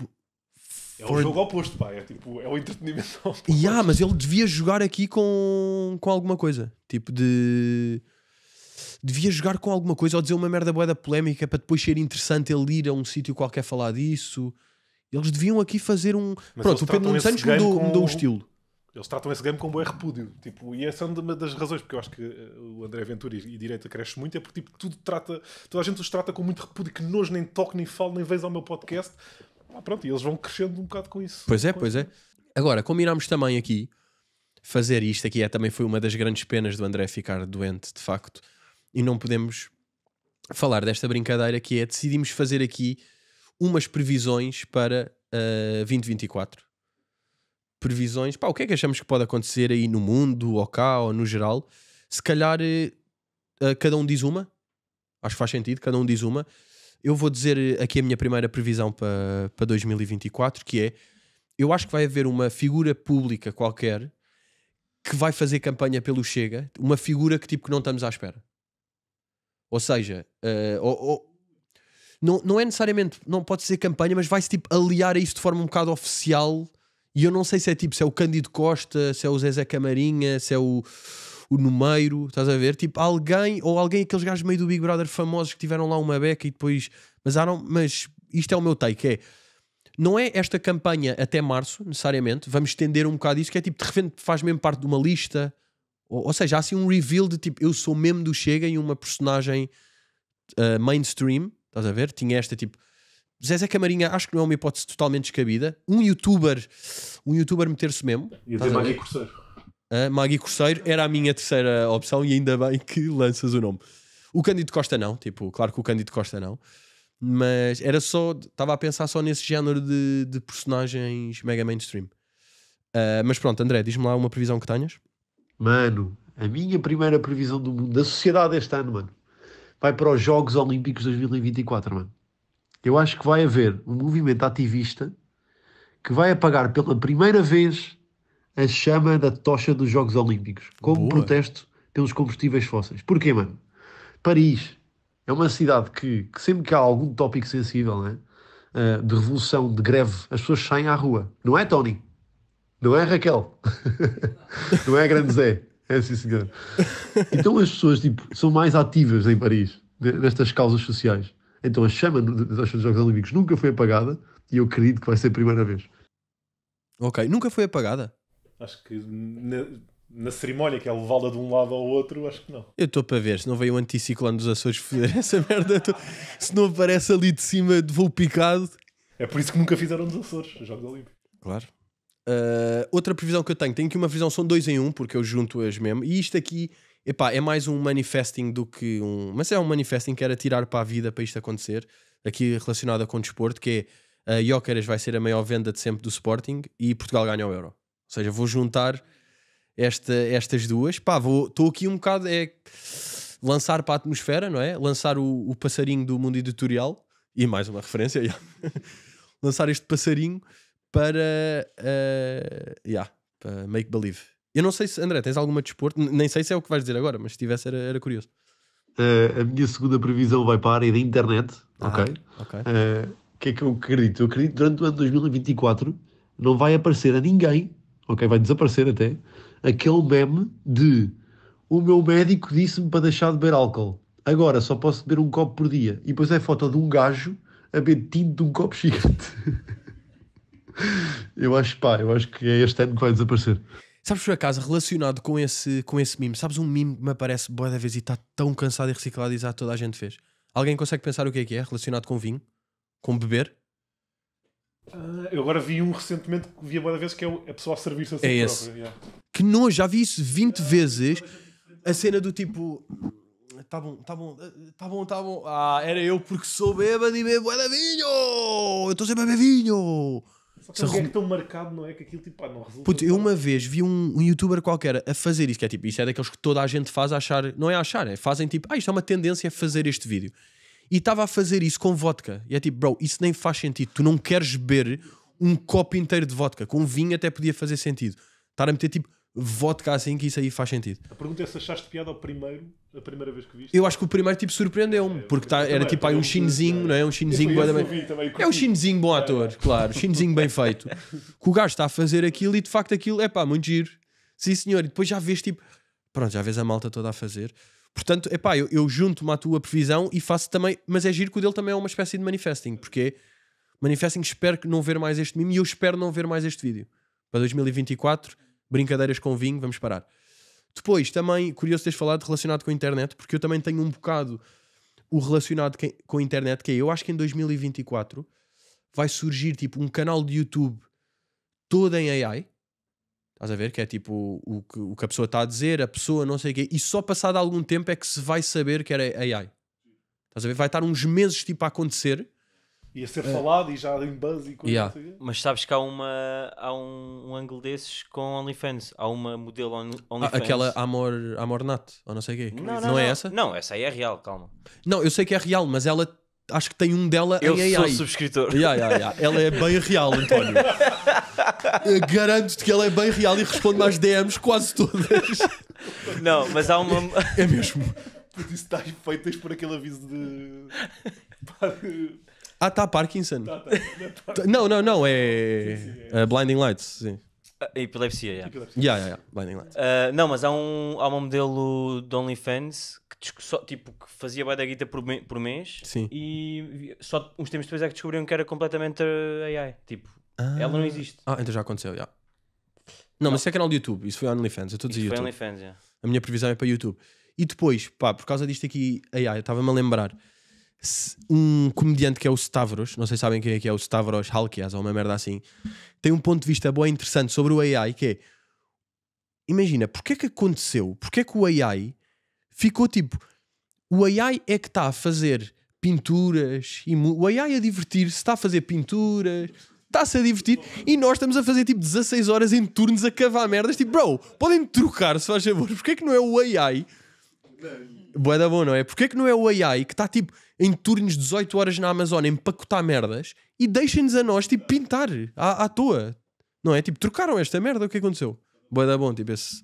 É o jogo oposto, pá. É tipo, é o entretenimento ao oposto. Ya, mas ele devia jogar aqui com, com alguma coisa. Tipo de. Devia jogar com alguma coisa ou dizer uma merda boeda polémica para depois ser interessante ele ir a um sítio qualquer falar disso. Eles deviam aqui fazer um. Mas Pronto, o Pedro tratam Santos mudou, mudou o estilo eles tratam esse game com um repúdio. Tipo, e essa é uma das razões porque eu acho que eh, o André Ventura e, direita cresce muito, é porque tipo, tudo trata, toda a gente os trata com muito repúdio, que nojo, nem toco, nem falo, nem vejo ao meu podcast. Ah, pronto, e eles vão crescendo um bocado com isso. Pois é, pois é. Agora, combinámos também aqui fazer isto aqui é também foi uma das grandes penas do André ficar doente, de facto, e não podemos falar desta brincadeira que é decidimos fazer aqui umas previsões para uh, eh, 2024 previsões, pá, o que é que achamos que pode acontecer aí no mundo, ou cá, ou no geral? Se calhar uh, cada um diz uma, acho que faz sentido, cada um diz uma. Eu vou dizer eh, aqui a minha primeira previsão para, para 2024, que é, eu acho que vai haver uma figura pública qualquer que vai fazer campanha pelo Chega, uma figura que tipo que não estamos à espera. Ou seja, uh, ou, ou, não, não é necessariamente, não pode ser campanha, mas vai-se tipo aliar a isso de forma um bocado oficial e eu não sei se é tipo, se é o Cândido Costa, se é o Zezé Camarinha, se é o, o Numeiro, estás a ver? Tipo, alguém, ou alguém, aqueles gajos meio do Big Brother famosos que tiveram lá uma beca e depois. Mas, ah, não, mas isto é o meu take: é. Não é esta campanha até março, necessariamente. Vamos estender um bocado isso, que é tipo, de repente faz mesmo parte de uma lista. Ou, ou seja, há assim um reveal de tipo, eu sou mesmo do Chega e uma personagem uh, mainstream, estás a ver? Tinha esta tipo Zezé Camarinha acho que não é uma hipótese totalmente descabida. Um youtuber, um youtuber meter-se mesmo. Ia dizer Magui Corseiro. Magui Corseiro era a minha terceira opção e ainda bem que lanças o nome. O Cândido Costa não, tipo, claro que o Cândido Costa não. Mas era só, estava a pensar só nesse género de, de personagens mega mainstream. Uh, mas pronto, André, diz-me lá uma previsão que tenhas. Mano, a minha primeira previsão do mundo, da sociedade este ano, mano, vai para os Jogos Olímpicos 2024, mano eu acho que vai haver um movimento ativista que vai apagar pela primeira vez a chama da tocha dos Jogos Olímpicos, como Boa. protesto pelos combustíveis fósseis. Porquê, mano? Paris é uma cidade que, que sempre que há algum tópico sensível, né? Uh, de revolução, de greve, as pessoas saem à rua. Não é Tony? Não é Raquel? não é grande Zé? É sim, senhor. Então as pessoas tipo, são mais ativas em Paris, nestas causas sociais. Então a chama dos Jogos Olímpicos nunca foi apagada e eu acredito que vai ser a primeira vez. Ok, nunca foi apagada? Acho que na, na cerimónia, que é levá-la de um lado ao outro, acho que não. Eu estou para ver, se não veio o um anticiclone dos Açores foder essa merda, tô... se não aparece ali de cima de voo picado. É por isso que nunca fizeram dos Açores, os Jogos Olímpicos. Claro. Uh, outra previsão que eu tenho, tenho que uma visão são dois em um, porque eu junto as mesmo, e isto aqui Epá, é mais um manifesting do que um. Mas é um manifesting que era tirar para a vida para isto acontecer, aqui relacionado com o desporto, que é a Jóqueras vai ser a maior venda de sempre do Sporting e Portugal ganha o Euro. Ou seja, vou juntar esta, estas duas. Pá, estou aqui um bocado. É lançar para a atmosfera, não é? Lançar o, o passarinho do mundo editorial e mais uma referência, yeah. lançar este passarinho para. Uh, yeah, para make believe. Eu não sei se, André, tens alguma desporto? Nem sei se é o que vais dizer agora, mas se tivesse era, era curioso. Uh, a minha segunda previsão vai para a área da internet, ah, ok? O okay. uh, que é que eu acredito? Eu acredito que durante o ano de 2024 não vai aparecer a ninguém, ok? Vai desaparecer até, aquele meme de o meu médico disse-me para deixar de beber álcool. Agora só posso beber um copo por dia. E depois é foto de um gajo a beber tinto de um copo gigante. eu acho, pá, eu acho que é este ano que vai desaparecer. Sabes por acaso, relacionado com esse, com esse meme, sabes um meme que me aparece boa da vez e está tão cansado e reciclado e já toda a gente fez? Alguém consegue pensar o que é que é relacionado com vinho? Com beber? Uh, eu agora vi um recentemente que vi a boa vez que é a é pessoa a servir-se a si é esse. Yeah. Que nojo, já vi isso 20 uh, vezes. A cena do tipo. Tá bom, tá bom, tá bom, tá bom. Ah, era eu porque sou bêbado e bebo é vinho! Eu estou sempre a beber vinho! Só que se é, é tão marcado, não é? Que aquilo tipo, ah, não resulta. Puto, eu uma vez vi um, um youtuber qualquer a fazer isso, que é tipo, isso é daqueles que toda a gente faz a achar, não é a achar, é fazem tipo, ah, isto é uma tendência a fazer este vídeo. E estava a fazer isso com vodka. E é tipo, bro, isso nem faz sentido. Tu não queres beber um copo inteiro de vodka. Com vinho até podia fazer sentido. Estar a meter tipo voto cá assim que isso aí faz sentido. A pergunta é se achaste piada ao primeiro, a primeira vez que viste? Eu acho que o primeiro tipo surpreendeu-me, é, porque tá, era tipo aí um chinesinho, é. não é? Um chinesinho bem... É um chinesinho bom é. ator, claro, chinesinho bem feito. que o gajo está a fazer aquilo e de facto aquilo é pá, muito giro. Sim senhor, e depois já vês tipo, pronto, já vês a malta toda a fazer. Portanto, é pá, eu, eu junto-me à tua previsão e faço também, mas é giro que o dele também é uma espécie de manifesting, porque manifesting espero que não ver mais este mimo e eu espero não ver mais este vídeo. Para 2024 brincadeiras com vinho, vamos parar. Depois, também, curioso teres falado relacionado com a internet, porque eu também tenho um bocado o relacionado que, com a internet, que é, eu acho que em 2024 vai surgir tipo um canal de YouTube todo em AI. Estás a ver? Que é tipo o, o, o que a pessoa está a dizer, a pessoa não sei o quê, e só passado algum tempo é que se vai saber que era AI. Estás a ver? Vai estar uns meses tipo a acontecer ia ser é. falado e já em buzz e coisa yeah. assim. Mas sabes que há, uma, há um, um ângulo desses com OnlyFans. Há uma modelo on, ah, OnlyFans. Ah, aquela Amor, Amor Nat, ou não sei o quê. Não, não, não, é não é essa? Não, essa aí é real, calma. Não, eu sei que é real, mas ela acho que tem um dela eu em AI. Eu sou subscritor. Yeah, yeah, yeah. Ela é bem real, António. Garanto-te que ela é bem real e responde às DMs quase todas. Não, mas há uma. É, mesmo. Por isso estás feito, tens por aquele aviso de. Ah, tá, Parkinson. Tá, tá, tá, Não, não, não, é. Uh, Blinding Lights, sim. Ah, Epilepsia, yeah. Epilepsia. Yeah, yeah, yeah. Blinding Lights. Uh, não, mas há um, há um modelo de OnlyFans que, só, tipo, que fazia bué da guita por, por mês sim. e só uns tempos depois é que descobriram que era completamente AI. Tipo, ah. ela não existe. Ah, então já aconteceu, já. Yeah. Não, não, mas isso é canal do YouTube, isso foi OnlyFans, eu estou a dizer YouTube. Foi OnlyFans, yeah. A minha previsão é para YouTube. E depois, pá, por causa disto aqui, AI, estava-me a lembrar um comediante que é o Stavros, não sei se sabem quem é que é o Stavros Halkias ou uma merda assim, tem um ponto de vista e interessante sobre o AI que é imagina, porque é que aconteceu? Porque é que o AI ficou tipo o AI é que está a fazer pinturas e o AI a divertir-se, está a fazer pinturas, está-se a divertir e nós estamos a fazer tipo 16 horas em turnos a cavar merdas, tipo, bro, podem trocar se faz favor, porque é que não é o AI? Boa da bom, não é? Porque é que não é o AI que está tipo em turnos de 18 horas na Amazônia empacotar merdas e deixem-nos a nós tipo pintar à, à toa. Não é? Tipo, trocaram esta merda, o que aconteceu? Boa da bom, tipo, esse,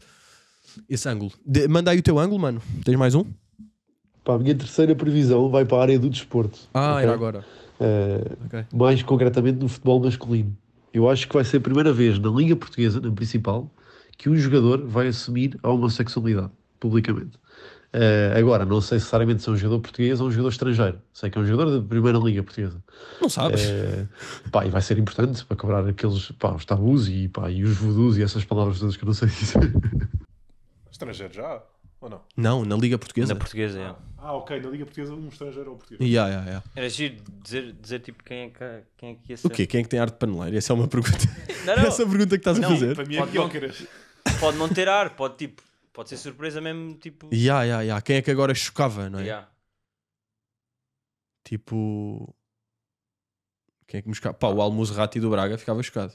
esse ângulo. De, manda aí o teu ângulo, mano. Tens mais um? Pá, a minha terceira previsão vai para a área do desporto. Ah, okay? era agora. Uh, okay. Mais concretamente no futebol masculino. Eu acho que vai ser a primeira vez na Liga Portuguesa, na principal, que um jogador vai assumir a homossexualidade publicamente. Uh, agora, não sei necessariamente se é um jogador português ou um jogador estrangeiro. Sei que é um jogador da primeira liga portuguesa. Não sabes. Uh, pá, e vai ser importante para cobrar aqueles pá, os tabus e, pá, e os voodoos e essas palavras todas que eu não sei dizer. Estrangeiro já? Ou não? Não, na Liga Portuguesa. Na Portuguesa, é. Ah, ah ok, na Liga Portuguesa, um estrangeiro ou português. Yeah, yeah, yeah. Era giro dizer, dizer tipo quem é, que, quem é que ia ser. O quê? Quem é que tem arte de paneleiro? Essa é uma pergunta. Não, não. Essa é pergunta que estás não, a fazer. Para mim é pode, não, pode não ter ar, pode tipo Pode ser surpresa mesmo, tipo. Ya, ya, ya. Quem é que agora chocava, não é? Yeah. Tipo. Quem é que me chocava? Pá, o ah. Almuzerati do Braga ficava chocado.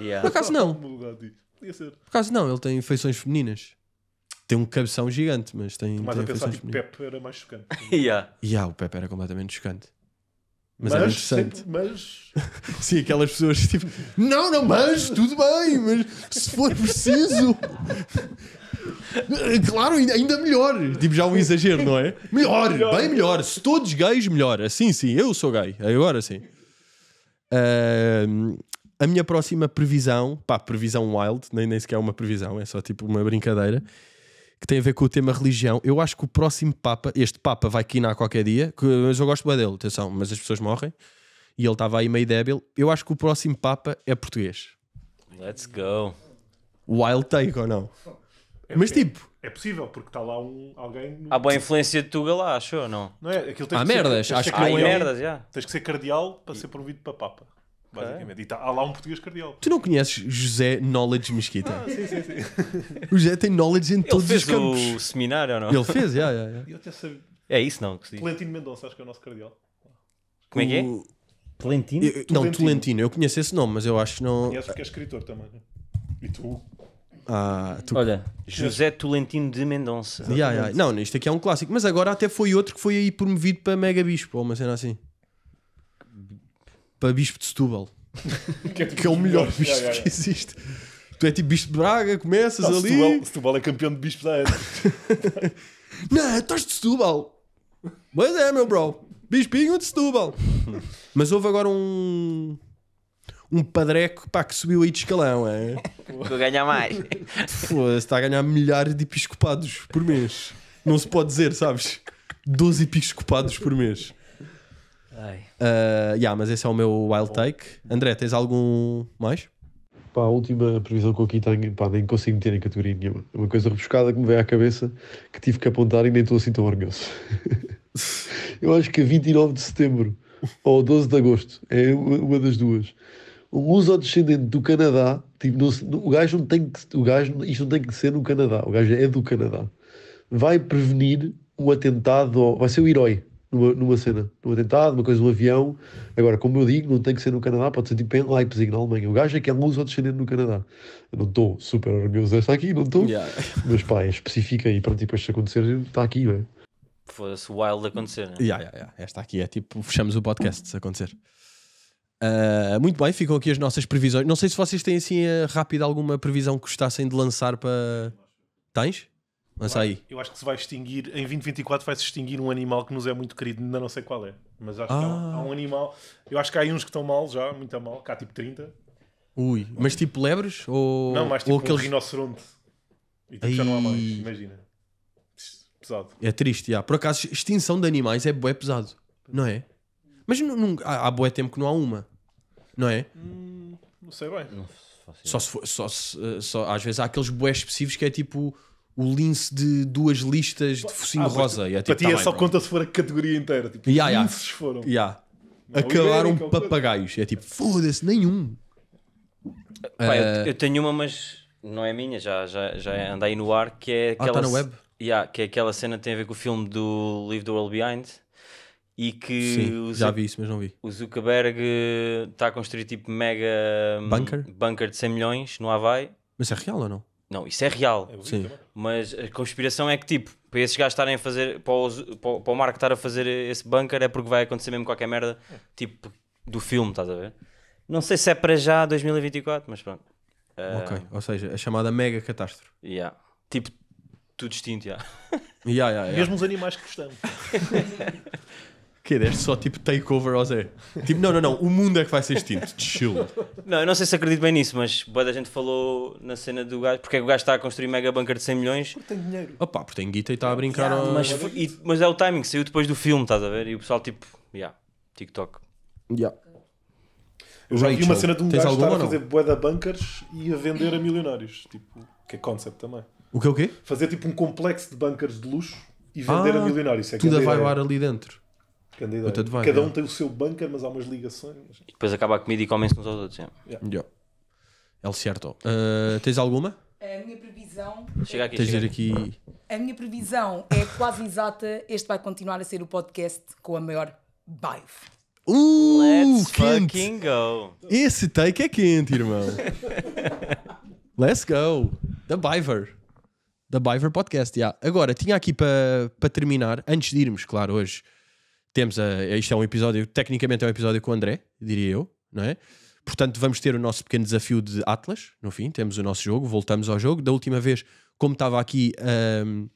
Yeah. Por acaso não. Por acaso não, ele tem feições femininas. Tem um cabeção gigante, mas tem. Mas a pensar que o tipo, Pepe era mais chocante. yeah. Yeah, o Pepe era completamente chocante. Mas, mas, era interessante. Sempre, mas... Sim, aquelas pessoas tipo, não, não, mas tudo bem, mas se for preciso. Claro, ainda melhor. Tipo, já um exagero, não é? Melhor, melhor, bem melhor. Se todos gays, melhor. Assim sim, eu sou gay. Agora sim. Uh, a minha próxima previsão, pá, previsão wild, nem, nem sequer é uma previsão, é só tipo uma brincadeira, que tem a ver com o tema religião. Eu acho que o próximo Papa, este Papa vai quinar qualquer dia, que, mas eu gosto bem dele, atenção, mas as pessoas morrem e ele estava aí meio débil. Eu acho que o próximo Papa é português. Let's go. Wild take ou não? É, mas tipo. É, é possível, porque está lá um, alguém. Há boa influência de Tuga lá, achou ou não? Não é? Aquilo tens há que merdas, ser, acho que há merdas, já. Tens que ser cardeal para e... ser promovido para Papa. Basicamente. E tá, há lá um português cardeal. Tu não conheces José Knowledge Mesquita? Ah, sim, sim, sim. o José tem knowledge em Ele todos os campos. Ele fez o seminário ou não? Ele fez, já, já. Eu até sabia. É isso não Plentino Mendonça, acho que é o nosso cardeal. Como é que é? Plentino? Eu, Não, Tolentino. Eu conheço esse nome, mas eu acho que não. Conheço porque é escritor também. Né? E tu ah, tu... Olha, José Tolentino de Mendonça. Yeah, yeah. Não, isto aqui é um clássico, mas agora até foi outro que foi aí promovido para Mega Bispo, ou uma cena assim. Para Bispo de Setúbal. que, é tipo que é o melhor bispo que existe. Tu é tipo Bispo de Braga, começas não, ali. Setúbal, Setúbal é campeão de bispos da era. não, estás de Setúbal. Pois é, meu bro. Bispinho de Setúbal. mas houve agora um um padreco pá, que subiu aí de escalão. É? Vou ganhar mais. Foda-se, está a ganhar milhares de episcopados por mês. Não se pode dizer, sabes? 12 episcopados por mês. Ai. Uh, yeah, mas esse é o meu wild take. André, tens algum mais? Pá, a última previsão que eu aqui tenho, pá, nem consigo meter em categoria nenhuma. É uma coisa rebuscada que me veio à cabeça que tive que apontar e nem estou assim tão orgulhoso. eu acho que 29 de setembro ou 12 de agosto é uma das duas um uso descendente do Canadá, tipo, não, o, gajo não tem que, o gajo, isto não tem que ser no Canadá, o gajo é do Canadá, vai prevenir um atentado, vai ser o herói numa, numa cena, num atentado, uma coisa, um avião. Agora, como eu digo, não tem que ser no Canadá, pode ser tipo em Leipzig, na Alemanha. O gajo é que é um uso descendente no Canadá. Eu não estou super orgulhoso desta aqui, não estou. Yeah. Mas pá, é específica tipo, e pronto, depois se acontecer, está aqui, não é? Foda-se wild acontecer, é? Yeah, yeah, yeah. Esta aqui é tipo, fechamos o podcast se acontecer. Uh, muito bem, ficam aqui as nossas previsões. Não sei se vocês têm assim eh, rápida alguma previsão que gostassem de lançar para. Tens? Lança aí. Eu acho que se vai extinguir, em 2024 vai se extinguir um animal que nos é muito querido, ainda não sei qual é. Mas acho ah. que há, ah. há, um animal. Eu acho que há uns que estão mal já, muito a mal, cá tipo 30. Ui, mas tipo lebres? Ou, não, tipo ou aqueles... um rinoceronte. E tipo, já não há mais, imagina. Pesado. É triste, já. Por acaso, extinção de animais é, é pesado, não é? Mas não, há, há boé tempo que não há uma, não é? Hum, não sei bem. Não só se for, só se, eh, só, às vezes há aqueles boés específicos que é tipo o lince de duas listas de focinho ah, rosa. E é, tipo, para ti tá é bem, só pronto. conta se for a categoria inteira. Tipo, yeah, yeah. linces foram. Yeah. Acabaram é papagaios. É tipo, foda-se, nenhum. Pá, uh, eu, eh, eu, tenho uma, mas não é minha, já, já, já anda aí no ar, que é aquela... Ah, tá na web? Yeah, que é aquela cena que tem a ver com o filme do Leave the World Behind e que Sim, já vi isso, mas não vi. O Zuckerberg está eh, a construir tipo mega hum, bunker, bunker de 100 milhões no Havaí. Mas é real ou não? Não, isso é real. É Sim. É mas a conspiração é que tipo, para esses gajos estarem a fazer, para o, para o Mark estar a fazer esse bunker é porque vai acontecer mesmo qualquer merda, é. tipo do filme, estás a ver? Não sei se é para já 2024, mas pronto. Eh, ok, ou seja, a chamada mega catástrofe. Yeah. Tipo, tudo extinto, já. Yeah. yeah, yeah, yeah. Mesmo os animais que gostamos. Que deste só tipo takeover ao Zé. Tipo, não, não, não, o mundo é que vai ser extinto. Chill. Não, eu não sei se acredito bem nisso, mas boa da gente falou na cena do gajo, porque é que o gajo está a construir mega bunker de 100 milhões. Porque tem dinheiro. Opa, porque tem guita e está a brincar. Yeah, ao... mas, foi, e, mas é o timing, saiu depois do filme, estás a ver? E o pessoal tipo, yeah, TikTok. Yeah. Eu já vi uma cena de um gajo estar a fazer da bunkers e a vender a milionários. Tipo, que é concept também. O que é o quê? Fazer tipo um complexo de bunkers de luxo e vender ah, é é a milionários. É tudo a vaiar ali dentro. Cada um é. tem o seu bunker, mas há umas ligações. E depois acaba a comida e comem-se uns aos outros. É. Yeah. Yeah. certo. Uh, tens alguma? A minha previsão. Chega aqui, chega. aqui. A minha previsão é quase exata. Este vai continuar a ser o podcast com a maior vibe. Uh, Let's quente. fucking go. Esse take é quente, irmão. Let's go. The Biver. The Biver Podcast, yeah. Agora, tinha aqui para pa terminar, antes de irmos, claro, hoje, temos a, isto é um episódio, tecnicamente é um episódio com o André, diria eu, não é? Portanto, vamos ter o nosso pequeno desafio de Atlas, no fim, temos o nosso jogo, voltamos ao jogo. Da última vez, como estava aqui, um,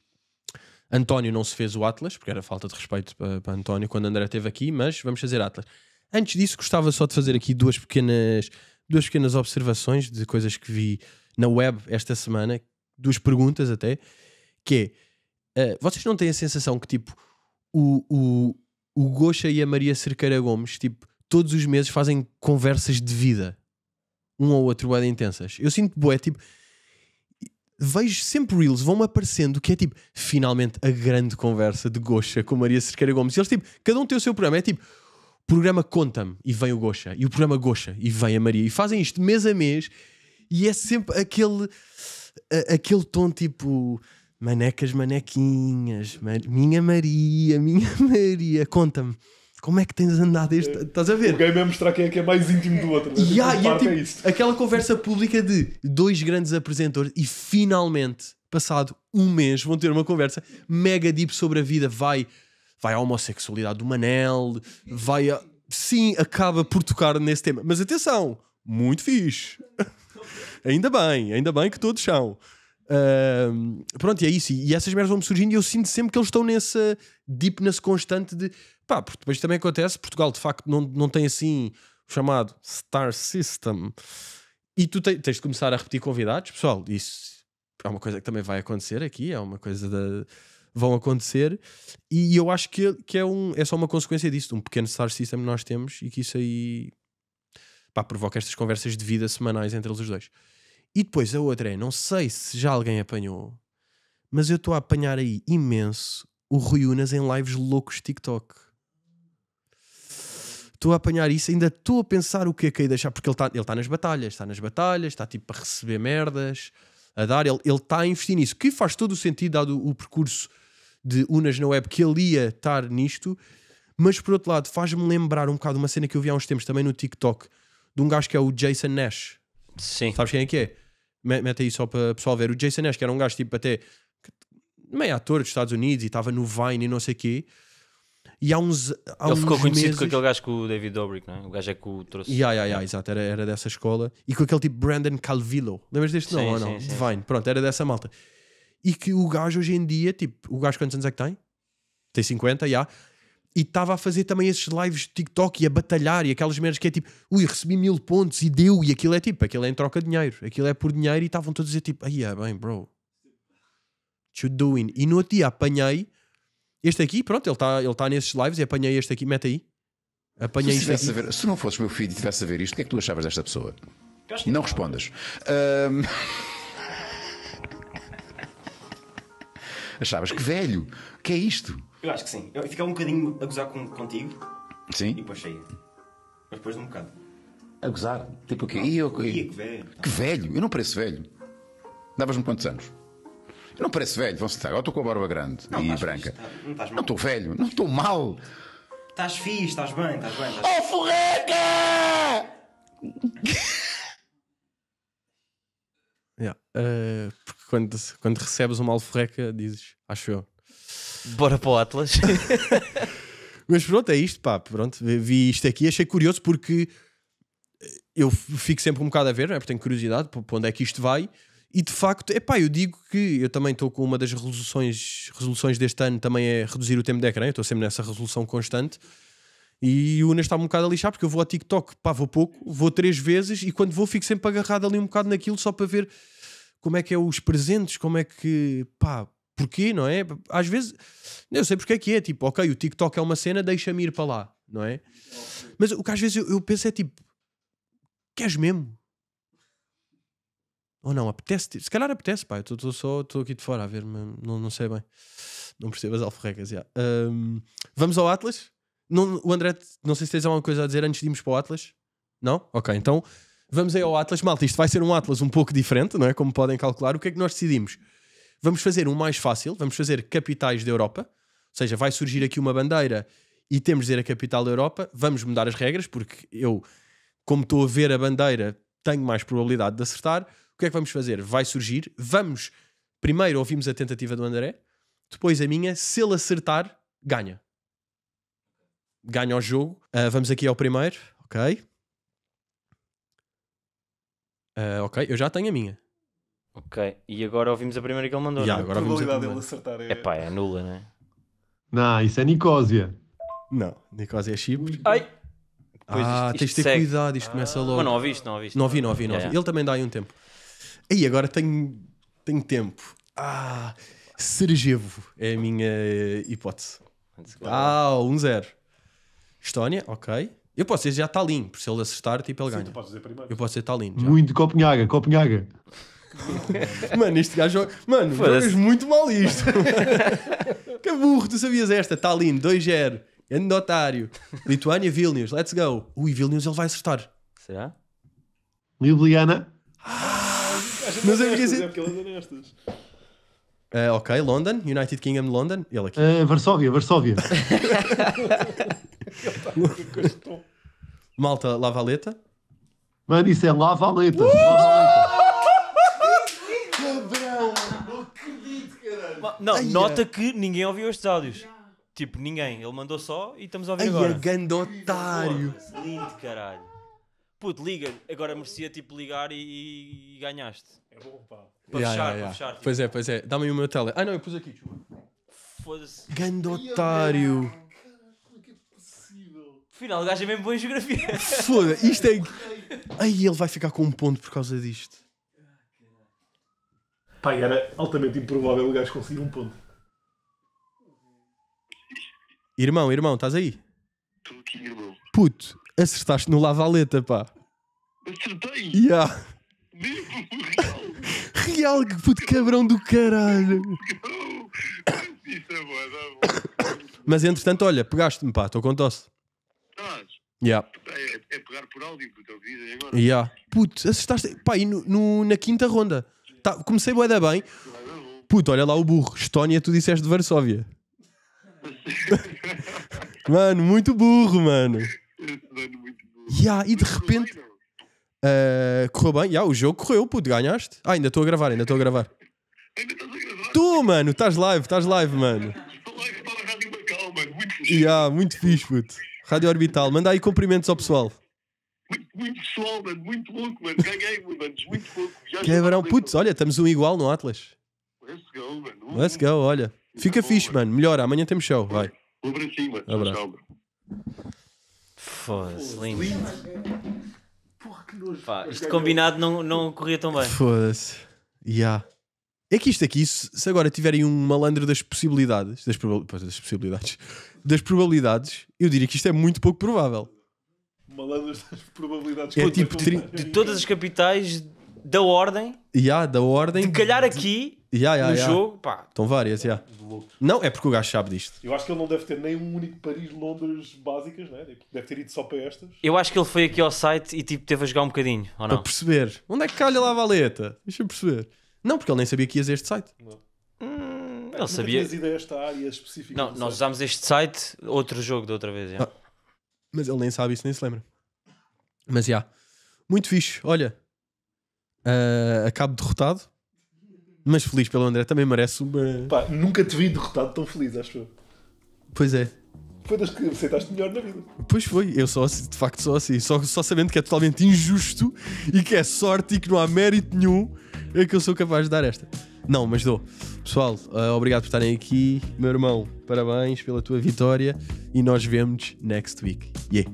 António não se fez o Atlas, porque era falta de respeito para, para António quando André esteve aqui, mas vamos fazer Atlas. Antes disso, gostava só de fazer aqui duas pequenas, duas pequenas observações de coisas que vi na web esta semana, duas perguntas até, que é, uh, vocês não têm a sensação que tipo o, o, o Gocha e a Maria Cerqueira Gomes, tipo, todos os meses fazem conversas de vida. Um ou outro, bué intensas. Eu sinto boé, tipo, vejo sempre reels, vão-me aparecendo, que é tipo, finalmente a grande conversa de Gocha com Maria Cerqueira Gomes. E eles, tipo, cada um tem o seu programa. É tipo, programa Conta-me e vem o Gocha, e o programa Gocha e vem a Maria. E fazem isto mês a mês, e é sempre aquele, a, aquele tom tipo Manecas, manequinhas, minha Maria, minha Maria, conta-me. Como é que tens andado este. É, Estás a ver? O game é mostrar quem é que é mais íntimo do outro. Né? Yeah, e é, tipo, é aquela conversa pública de dois grandes apresentadores e finalmente, passado um mês, vão ter uma conversa mega deep sobre a vida. Vai, vai à homossexualidade do Manel, vai a. Sim, acaba por tocar nesse tema. Mas atenção, muito fixe. ainda bem, ainda bem que todos são pronto, e é isso. E, essas merdas vão-me surgindo e eu sinto sempre que eles estão nessa deepness constante de pá, porque depois também acontece. Portugal de facto não, não tem assim o chamado Star System. E tu te, tens de começar a repetir convidados, pessoal. Isso é uma coisa que também vai acontecer aqui, é uma coisa da. Vão acontecer, e eu acho que, que é, um, é só uma consequência disso, de um pequeno star system que nós temos e que isso aí pá, provoca estas conversas de vida semanais entre eles os dois. E depois a outra é: não sei se já alguém apanhou, mas eu estou a apanhar aí imenso o Rui Unas em lives loucos TikTok. Estou a apanhar isso, ainda estou a pensar o que é que ia deixar, porque ele está ele tá nas batalhas, está nas batalhas, está tipo a receber merdas, a dar, ele está a investir nisso, que faz todo o sentido, dado o, o percurso de Unas na web, que ele ia estar nisto, mas por outro lado, faz-me lembrar um bocado uma cena que eu vi há uns tempos também no TikTok, de um gajo que é o Jason Nash. Sim. Sabes quem é que é? Mete aí só para o pessoal ver. O Jason Ash, que era um gajo tipo até meio ator dos Estados Unidos e estava no Vine e não sei o quê. E há uns. Há ele uns ficou conhecido meses... com aquele gajo que o David Dobrik, não é? O gajo é que o trouxe. Yeah, yeah, yeah, exato, era, era dessa escola. E com aquele tipo Brandon Calvillo. Lembras deste nome ou não? Sim, Vine, sim. pronto, era dessa malta. E que o gajo hoje em dia, tipo, o gajo quantos anos é que tem? Tem 50, já. Yeah e estava a fazer também esses lives de TikTok e a batalhar e aquelas merdas que é tipo, ui, recebi mil pontos e deu, e aquilo é tipo, aquilo é em troca de dinheiro, aquilo é por dinheiro e estavam todos a dizer tipo, aí é ah, bem, bro, what you doing? E no outro dia apanhei este aqui, pronto, ele está ele tá nesses lives e apanhei este aqui, mete aí. Apanhei se, ver, se não fosses meu filho e tivesse a ver isto, o que é que tu achavas desta pessoa? Não respondas. Um... achavas que velho, que é isto? Eu acho que sim. Eu ficava um bocadinho a gozar com, contigo. Sim. E depois saía. Mas depois de um bocado. A gozar? Tipo o quê? Não, eu, que velho. Então. Que velho? Eu não pareço velho. Davas-me quantos anos? Eu não pareço velho, vão-se estar. eu estou com a barba grande não, e branca. Fixe, tá? não estou velho, não estou mal. Estás fixe, estás bem, estás bem. Estás... Oh, yeah. uh, porque quando, quando recebes uma alforreca, dizes, acho eu, Bora para o Atlas. Mas pronto, é isto, pá. Pronto, vi isto aqui, achei curioso porque eu fico sempre um bocado a ver, não é? Porque tenho curiosidade para onde é que isto vai. E de facto, é pá, eu digo que eu também estou com uma das resoluções, resoluções deste ano também é reduzir o tempo de ecrã. Eu estou sempre nessa resolução constante. E o Unas está um bocado a lixar porque eu vou ao TikTok, pá, vou pouco, vou três vezes e quando vou fico sempre agarrado ali um bocado naquilo só para ver como é que é os presentes, como é que, pá, porquê, não é? Às vezes, eu sei porque é que é, tipo, ok, o TikTok é uma cena, deixa-me ir para lá, não é? Mas o que às vezes eu, eu penso é tipo, queres mesmo? Ou não, apetece -te? Tipo, se calhar apetece, pá, estou só estou aqui de fora a ver, não, não sei bem. Não percebo as alforrecas, já. Um, vamos ao Atlas? Não, o André, não sei se tens alguma coisa a dizer antes de irmos para o Atlas. Não? Ok, então vamos aí ao Atlas. Malta, isto vai ser um Atlas um pouco diferente, não é? Como podem calcular. O que é que nós decidimos? Vamos fazer um mais fácil, vamos fazer capitais da Europa, ou seja, vai surgir aqui uma bandeira e temos de dizer a capital da Europa, vamos mudar as regras, porque eu, como estou a ver a bandeira, tenho mais probabilidade de acertar. O que é que vamos fazer? Vai surgir, vamos. Primeiro ouvimos a tentativa do André, depois a minha. Se ele acertar, ganha. Ganha o jogo. Uh, vamos aqui ao primeiro, ok? Uh, ok, eu já tenho a minha. Ok, e agora ouvimos a primeira que ele mandou. Yeah, é? agora a probabilidade dele acertar é. pá, é nula, não é? Não, isso é Nicosia. Não, Nicosia é Chipre. Ai! Pois ah, isto, isto tens de ter cuidado, isto ah. começa logo. Mas não ouviste, não ouviste. Não ouvi, não ouvi, não ouvi. Yeah. Ele também dá aí um tempo. Aí agora tenho, tenho tempo. Ah, Sarajevo é a minha eh, hipótese. Ah, 1-0. Um Estónia, ok. Eu posso dizer já Tallinn, por se ele acertar, tipo, ele Sim, ganha. Tu podes dizer primeiro. Eu posso dizer Tallinn. Já. Muito Copenhaga, Copenhaga. Mano, este gajo. Mano, jogas muito mal isto. que burro, tu sabias esta? Tallinn, 2-0. Ando Lituânia, Vilnius, let's go. Ui, Vilnius ele vai acertar. Será? Ljubljana. Ah, não sabia dizer. Uh, ok, London, United Kingdom London. Ele aqui. Uh, Varsóvia, Varsóvia. Malta, Lavaleta. Mano, isso é Lavaleta. Uh! Lavaleta. não, nota que ninguém ouviu estes áudios. Tipo, ninguém. Ele mandou só e estamos a ouvir Ai, é agora. é gandotário. Pô, lindo, caralho. Puto, liga. Agora merecia, tipo, ligar e, e ganhaste. É bom, pá. Para Yeah, fechar, yeah, yeah. para fechar. tipo. Pois é, pois é. Dá-me o meu tele. Ah, não, eu pus aqui, Foda-se. Gandotário. Cara, como é que é possível? Afinal, o gajo é mesmo bom em geografia. Foda, isto é. Ai, ele vai ficar com um ponto por causa disto. Pá, era altamente improvável o gajo conseguir um ponto. Irmão, irmão, estás aí? Estou aqui, irmão. Puto, acertaste no Lavaleta, pá. Acertei? Yeah. Mesmo, real. real, que puto cabrão do caralho. Isso é bom, é bom. Mas entretanto, olha, pegaste-me, pá, estou com tosse. Estás? Yeah. É, é, pegar por áudio, puto, é o que dizem agora. Yeah. Puto, acertaste, pá, e no, no na quinta ronda. Tá, comecei bué da bem. Puto, olha lá o burro. Estónia, tu disseste de Varsóvia. mano, muito burro, mano. Yeah, e de repente. Uh, correu bem? Yeah, o jogo correu, puto, ganhaste. Ah, ainda estou a gravar, ainda estou a gravar. Ainda estás a gravar? Tu, mano, estás live, estás live, mano. Estou live para a Rádio Bacal, mano. Muito fixe. Yeah, muito fixe, puto. Rádio Orbital. Manda aí cumprimentos ao pessoal. Muito, muito pessoal, mano. Muito louco, mano. Ganhei, mano. Muito louco. Quebrão, é putz, olha, estamos um igual no Atlas. Let's go, mano. Let's go, olha. Tá Fica tá fixe, mano. Melhor, amanhã temos show. Vai. Um abracinho, Abraço. Foda-se, lindo. Porra, que nojo. Pá, isto combinado não, não corria tão bem. Foda-se. Ya. Yeah. É que isto aqui, se agora tiverem um malandro das possibilidades, das, proba das possibilidades, das probabilidades, eu diria que isto é muito pouco provável. Malandro das probabilidades. É tipo, de todas as capitais da ordem. Yeah, da ordem. De calhar aqui. Yeah, yeah, no yeah. jogo, pá. Estão várias, já. Yeah. Não, é porque o gajo sabe disto. Eu acho que ele não deve ter nem um único Paris-Londres básicas, né? Tipo, deve ter ido só para estas. Eu acho que ele foi aqui ao site e tipo teve a jogar um bocadinho, ou não? Para perceber. Onde é que calha lá a valeta? Deixa eu perceber. Não, porque ele nem sabia que ias a este site. Não. Hum, ele sabia. Ido a esta área específica. Não, nós usámos este site, outro jogo da outra vez, já. Ah, mas ele nem sabe isso, nem se lembra. Mas já. Muito fixe. Olha, Uh, acabo derrotado, mas feliz pelo André, também merece uma. Pá, nunca te vi derrotado tão feliz, acho eu. Pois é. Foi das que aceitaste melhor na vida. Pois foi, eu só assim, de facto só assim, só, só sabendo que é totalmente injusto e que é sorte e que não há mérito nenhum, é que eu sou capaz de dar esta. Não, mas dou. Pessoal, uh, obrigado por estarem aqui. Meu irmão, parabéns pela tua vitória e nós vemos next week. Yeah.